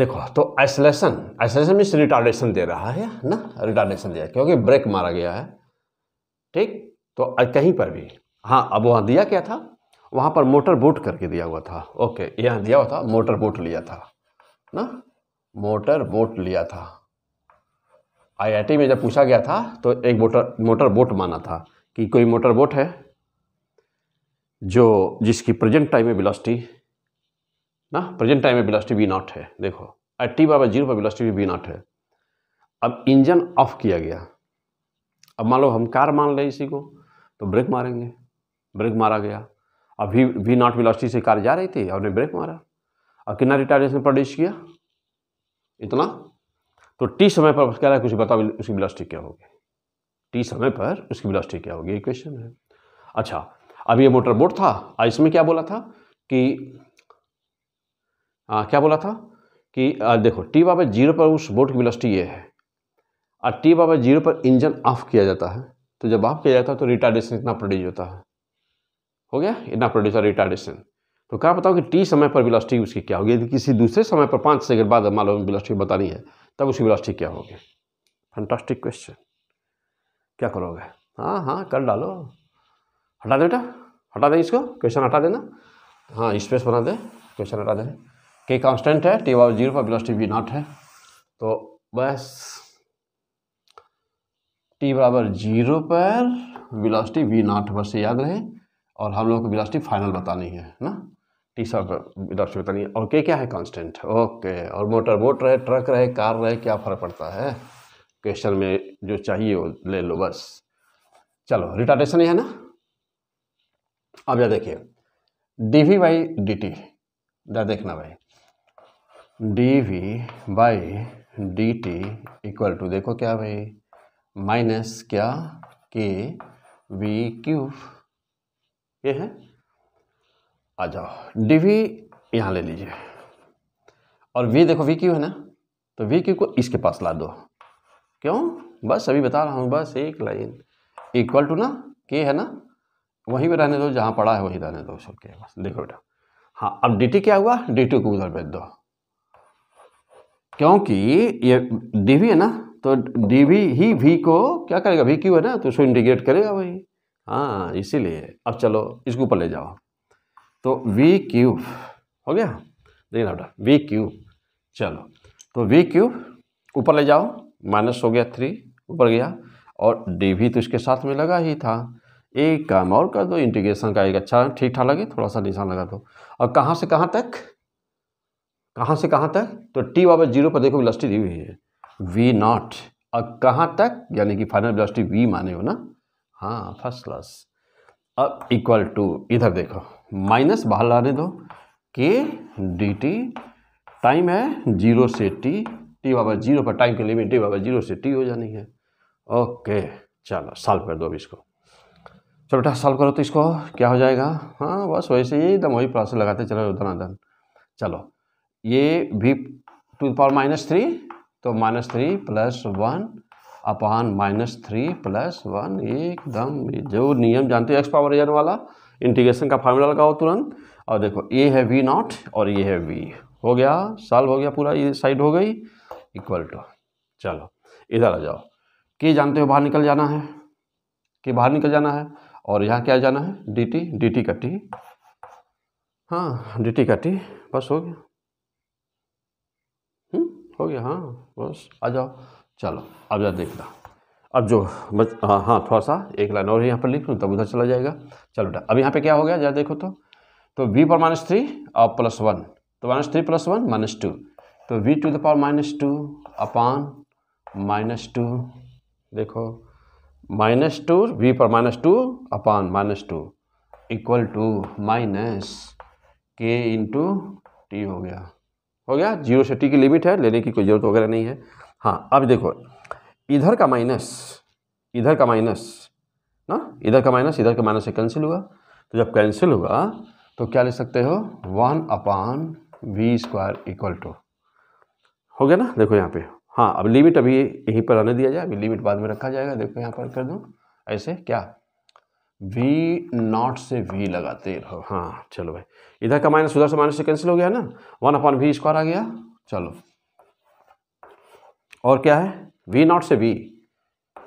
देखो तो आइसोलेशन आइसोलेशन मीन्स रिटार्डेशन दे रहा है ना रिटार्डेशन दिया क्योंकि ब्रेक मारा गया है ठीक तो कहीं पर भी हाँ अब वहाँ दिया क्या था वहाँ पर मोटर बोट करके दिया हुआ था ओके यहाँ दिया हुआ था मोटर बोट लिया था ना मोटर बोट लिया था आईआईटी में जब पूछा गया था तो एक मोटर मोटर बोट माना था कि कोई मोटर बोट है जो जिसकी प्रेजेंट टाइम में वेलोसिटी ना प्रेजेंट टाइम में वेलोसिटी वी नॉट है देखो एट टी बाय जीरो पर भी वी नॉट है अब इंजन ऑफ किया गया अब मान लो हम कार मान लें इसी को तो ब्रेक मारेंगे ब्रेक मारा गया अब वी वी नॉट वेलोसिटी से कार जा रही थी और ब्रेक मारा और कितना रिटायरेशन प्रोड्यूस किया इतना तो टी समय पर कह रहा है कुछ बताओ उसकी वेलोसिटी क्या होगी टी समय पर उसकी वेलोसिटी क्या होगी ये क्वेश्चन है अच्छा अब ये मोटर बोट था और इसमें क्या बोला था कि आ, क्या बोला था कि आ, देखो टी बाबा जीरो पर उस बोट की वेलोसिटी ये है और टी बाबा जीरो पर इंजन ऑफ किया जाता है तो जब ऑफ किया जाता है तो रिटार्डेशन इतना प्रोड्यूस होता है हो गया इतना प्रोड्यूस और रिटार्डेशन तो क्या बताओ कि टी समय पर वेलोसिटी उसकी क्या होगी यदि किसी दूसरे समय पर पाँच सेकंड बाद मान लो वेलोसिटी बतानी है तब उसकी वेलोसिटी क्या होगी फंटास्टिक क्वेश्चन क्या करोगे हाँ हाँ कर डालो हटा दे बेटा हटा दें इसको क्वेश्चन हटा देना हाँ स्पेस बना दे क्वेश्चन हटा दे के कांस्टेंट है टी वावर जीरो पर वेलोसिटी वी नॉट है तो बस टी बराबर जीरो पर वेलोसिटी वी नॉट बस याद रहे और हम लोग को वेलोसिटी फाइनल बतानी है ना तीसरा डॉक्टर करनी और क्या क्या है कांस्टेंट ओके और मोटर बोट रहे ट्रक रहे कार रहे क्या फ़र्क पड़ता है क्वेश्चन में जो चाहिए वो ले लो बस चलो रिटार्टेशन है ना अब यह देखिए d v by d t देखना भाई d v by d t equal to देखो क्या भाई माइनस क्या के वी क्यू ये है आ जाओ डी वी यहाँ ले लीजिए और वी देखो वी क्यू है ना तो वी क्यू को इसके पास ला दो क्यों बस अभी बता रहा हूँ बस एक लाइन इक्वल टू ना के है ना वहीं पर रहने दो जहाँ पड़ा है वहीं रहने दो के बस देखो बेटा हाँ अब डी क्या हुआ डी को उधर भेज दो क्योंकि ये डी है ना तो डी ही वी को क्या करेगा वी क्यू है ना तो उसको इंटीग्रेट करेगा वही हाँ इसीलिए अब चलो इसको ऊपर ले जाओ तो वी क्यूब हो गया देखिए ना बेटा वी क्यूब चलो तो वी क्यूब ऊपर ले जाओ माइनस हो गया थ्री ऊपर गया और डी भी तो इसके साथ में लगा ही था एक काम और कर दो इंटीग्रेशन का एक अच्छा ठीक ठाक लगे थोड़ा सा निशान लगा दो और कहाँ से कहाँ तक कहाँ से कहाँ तक तो टी वापस जीरो पर देखो वेलोसिटी दी हुई है वी नॉट और कहाँ तक यानी कि फाइनल ब्लस्टी वी माने हो ना हाँ फर्स्ट क्लास अब इक्वल टू इधर देखो माइनस बाहर लाने दो के डी टी टाइम है जीरो से टी टी बाबा जीरो पर टाइम के लिमिट टी बाबा जीरो से टी हो जानी है ओके चलो सॉल्व कर दो अभी इसको चलो बेटा सॉल्व करो तो इसको क्या हो जाएगा हाँ बस वैसे ही एकदम वही प्रोसेस लगाते चलो उतना धन चलो ये भी टू पावर माइनस थ्री तो minus three plus one upon minus three plus one एकदम जो नियम जानते हो एक्स पावर एन वाला इंटीग्रेशन का फार्मूला लगाओ तुरंत और देखो ए है वी नॉट और ये है वी हो गया सॉल्व हो गया पूरा ये साइड हो गई इक्वल टू चलो इधर आ जाओ कि जानते हो बाहर निकल जाना है कि बाहर निकल जाना है और यहाँ क्या जाना है डी टी डी टी का टी हाँ डी टी का टी बस हो गया हुँ? हम्म, हो गया हाँ बस आ जाओ चलो अब जा देखना अब जो बच हाँ हाँ थोड़ा सा एक लाइन और यहाँ पर लिख लूँ तब उधर चला जाएगा चलो बेटा अब यहाँ पे क्या हो गया जरा देखो तो तो वी पर माइनस थ्री और प्लस वन तो minus three plus one minus two तो we to the power minus two upon minus two देखो माइनस टू वी पर minus two upon minus two equal to minus K into T हो गया हो गया zero से T की limit है लेने की कोई ज़रूरत वगैरह नहीं है हाँ अब देखो इधर का माइनस इधर का माइनस ना इधर का माइनस इधर का माइनस से कैंसिल हुआ तो जब कैंसिल हुआ तो क्या ले सकते हो one upon V square equal to हो गया ना देखो यहाँ पे हाँ अब लिमिट अभी यहीं पर आने दिया जाए अभी लिमिट बाद में रखा जाएगा देखो यहाँ पर कर दूँ ऐसे क्या वी नॉट से वी लगाते रहो हाँ चलो भाई इधर का माइनस उधर से माइनस से कैंसिल हो गया ना वन अपॉन वी स्क्वायर आ गया चलो और क्या है वी नॉट से वी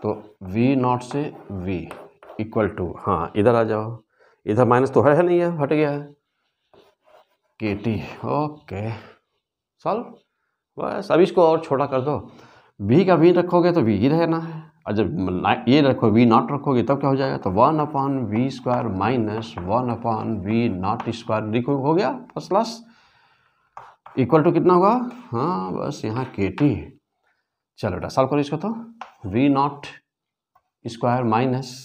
तो वी नॉट से वी इक्वल टू हाँ इधर आ जाओ इधर माइनस तो है, है नहीं है हट गया है के टी ओके सॉल्व बस अब इसको और छोटा कर दो वी का वी रखोगे तो वी ही रहना है और जब ये रखो वी नॉट रखोगे तब क्या हो जाएगा तो one upon V square minus one upon V not square हो गया फर्स्ट प्लस इक्वल टू कितना होगा हाँ बस यहाँ के टी चलो बेटा सॉल्व करो इसको तो वी नॉट स्क्वायर माइनस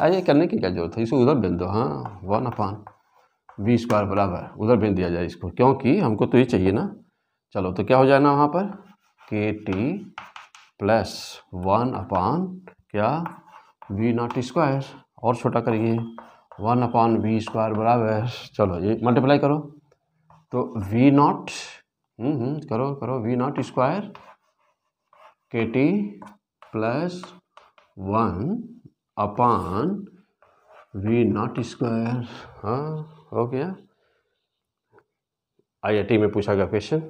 आइए करने की क्या जरूरत है इसको उधर भेज दो हाँ वन अपान वी स्क्वायर बराबर उधर भेज दिया जाए इसको क्योंकि हमको तो ये चाहिए ना चलो तो क्या हो जाए ना वहाँ पर के टी प्लस वन अपान क्या वी नॉट स्क्वायर और छोटा करिए वन अपान वी स्क्वायर बराबर चलो ये मल्टीप्लाई करो तो वी नॉट हम्म, हम्म, करो करो V not square K T plus one upon V not square हाँ हो गया आईआईटी में पूछा गया question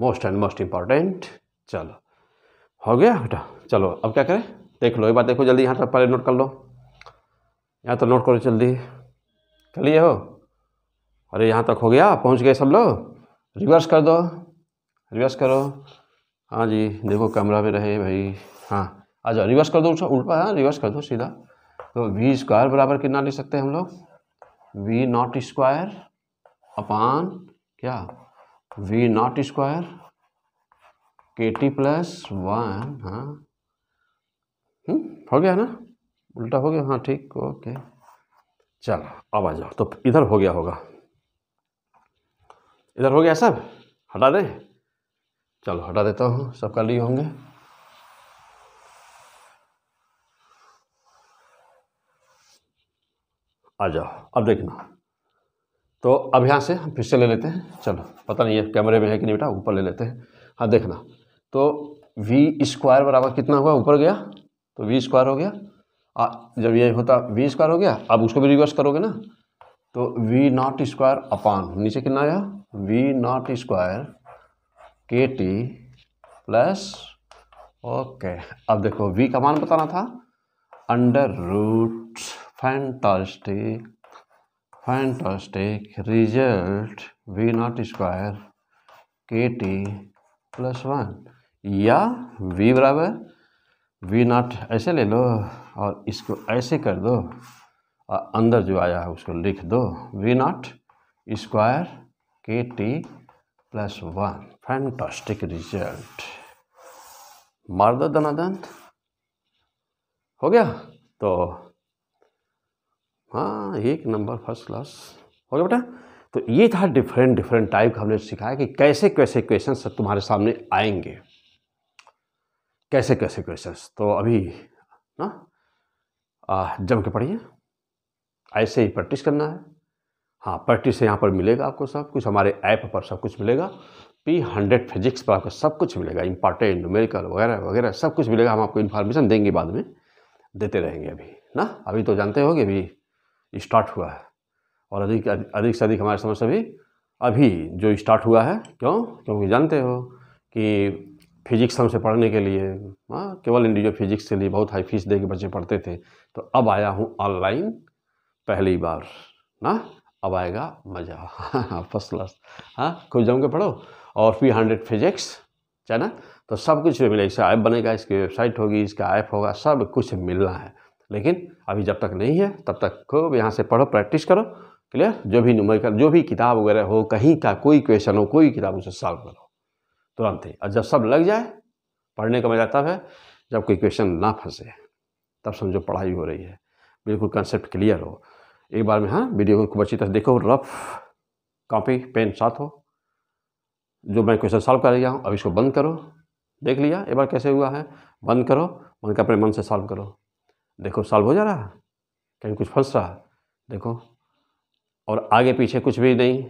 most and most important चलो हो गया बेटा चलो अब क्या करें देख लो एक बार देखो जल्दी यहाँ तक पहले नोट कर लो यहाँ तक नोट करो जल्दी कर लिए हो अरे यहाँ तक हो गया पहुँच गए सब लोग रिवर्स कर दो रिवर्स करो हाँ जी देखो कैमरा में रहे भाई हाँ आ जाओ रिवर्स कर दो उल्टा हाँ रिवर्स कर दो सीधा तो वी स्क्वायर बराबर कितना लिख सकते हैं हम लोग वी नॉट स्क्वायर अपान क्या V not square K T plus one हाँ हम्म, हो गया ना उल्टा हो गया हाँ ठीक ओके चलो अब आ जाओ तो इधर हो गया होगा इधर हो गया सब हटा दें चलो हटा देता हूँ सब कर लिए होंगे आ जाओ अब देखना तो अब यहाँ से हम फिर से ले लेते हैं चलो पता नहीं है कैमरे में है कि नहीं बेटा ऊपर ले लेते हैं हाँ देखना तो वी स्क्वायर बराबर कितना हुआ ऊपर गया तो वी स्क्वायर हो गया आ, जब ये होता वी स्क्वायर हो गया अब उसको भी रिवर्स करोगे ना तो वी नॉट स्क्वायर अपान नीचे कितना आया V not square K T plus okay अब देखो वी का मान बताना था under root fantastic fantastic result V not square K T plus one या वी बराबर वी नॉट ऐसे ले लो और इसको ऐसे कर दो और अंदर जो आया है उसको लिख दो V not square K T plus one fantastic result मार्दा दंत हो गया तो हाँ एक नंबर फर्स्ट क्लास हो गया बेटा तो ये था डिफरेंट डिफरेंट टाइप का हमने सिखाया कि कैसे कैसे क्वेश्चन तुम्हारे सामने आएंगे कैसे कैसे क्वेश्चन तो अभी ना जम के पढ़िए ऐसे ही प्रैक्टिस करना है हाँ प्रैक्टिस यहाँ पर मिलेगा आपको सब कुछ हमारे ऐप पर सब कुछ मिलेगा पी हंड्रेड फिजिक्स पर आपको सब कुछ मिलेगा इंपॉर्टेंट न्यूमेरिकल वगैरह वगैरह सब कुछ मिलेगा हम आपको इन्फॉर्मेशन देंगे बाद में देते रहेंगे अभी ना अभी तो जानते कि अभी स्टार्ट हुआ है और अधिक अधिक से अधिक हमारे समझ से भी अभी जो स्टार्ट हुआ है क्यों क्योंकि जानते हो कि फिजिक्स हमसे पढ़ने के लिए हाँ केवल इंडिविजुअल फिजिक्स के लिए बहुत हाई फीस दे के बच्चे पढ़ते थे तो अब आया हूँ ऑनलाइन पहली बार ना अब आएगा मज़ा फर्स्ट क्लास हाँ खुद जम के पढ़ो और पी हंड्रेड फिजिक्स चैनल तो सब कुछ मिलेगा इसका ऐप बनेगा इसकी वेबसाइट होगी इसका ऐप होगा सब कुछ मिलना है लेकिन अभी जब तक नहीं है तब तक खूब यहाँ से पढ़ो प्रैक्टिस करो क्लियर जो भी न्यूमेरिकल जो भी किताब वगैरह हो कहीं का कोई क्वेश्चन हो कोई किताब उसे सॉल्व करो तुरंत ही और जब सब लग जाए पढ़ने का मजा तब है जब कोई क्वेश्चन ना फंसे तब समझो पढ़ाई हो रही है बिल्कुल कंसेप्ट क्लियर हो एक बार में हाँ वीडियो को अच्छी तरह देखो रफ कॉपी पेन साथ हो जो मैं क्वेश्चन सॉल्व कर रहा हूँ अब इसको बंद करो देख लिया एक बार कैसे हुआ है बंद करो बंद कर अपने मन से सॉल्व करो देखो सॉल्व हो जा रहा कहीं कुछ फंस रहा देखो और आगे पीछे कुछ भी नहीं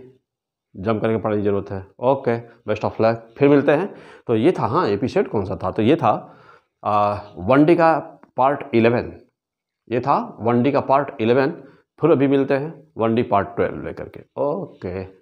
जम करके पढ़ने की ज़रूरत है ओके बेस्ट ऑफ लक फिर मिलते हैं तो ये था हाँ एपिसोड कौन सा था तो ये था वन डी का पार्ट इलेवन ये था वन डी का पार्ट इलेवन फिर अभी मिलते हैं वन डी पार्ट ट्वेल्व लेकर के ओके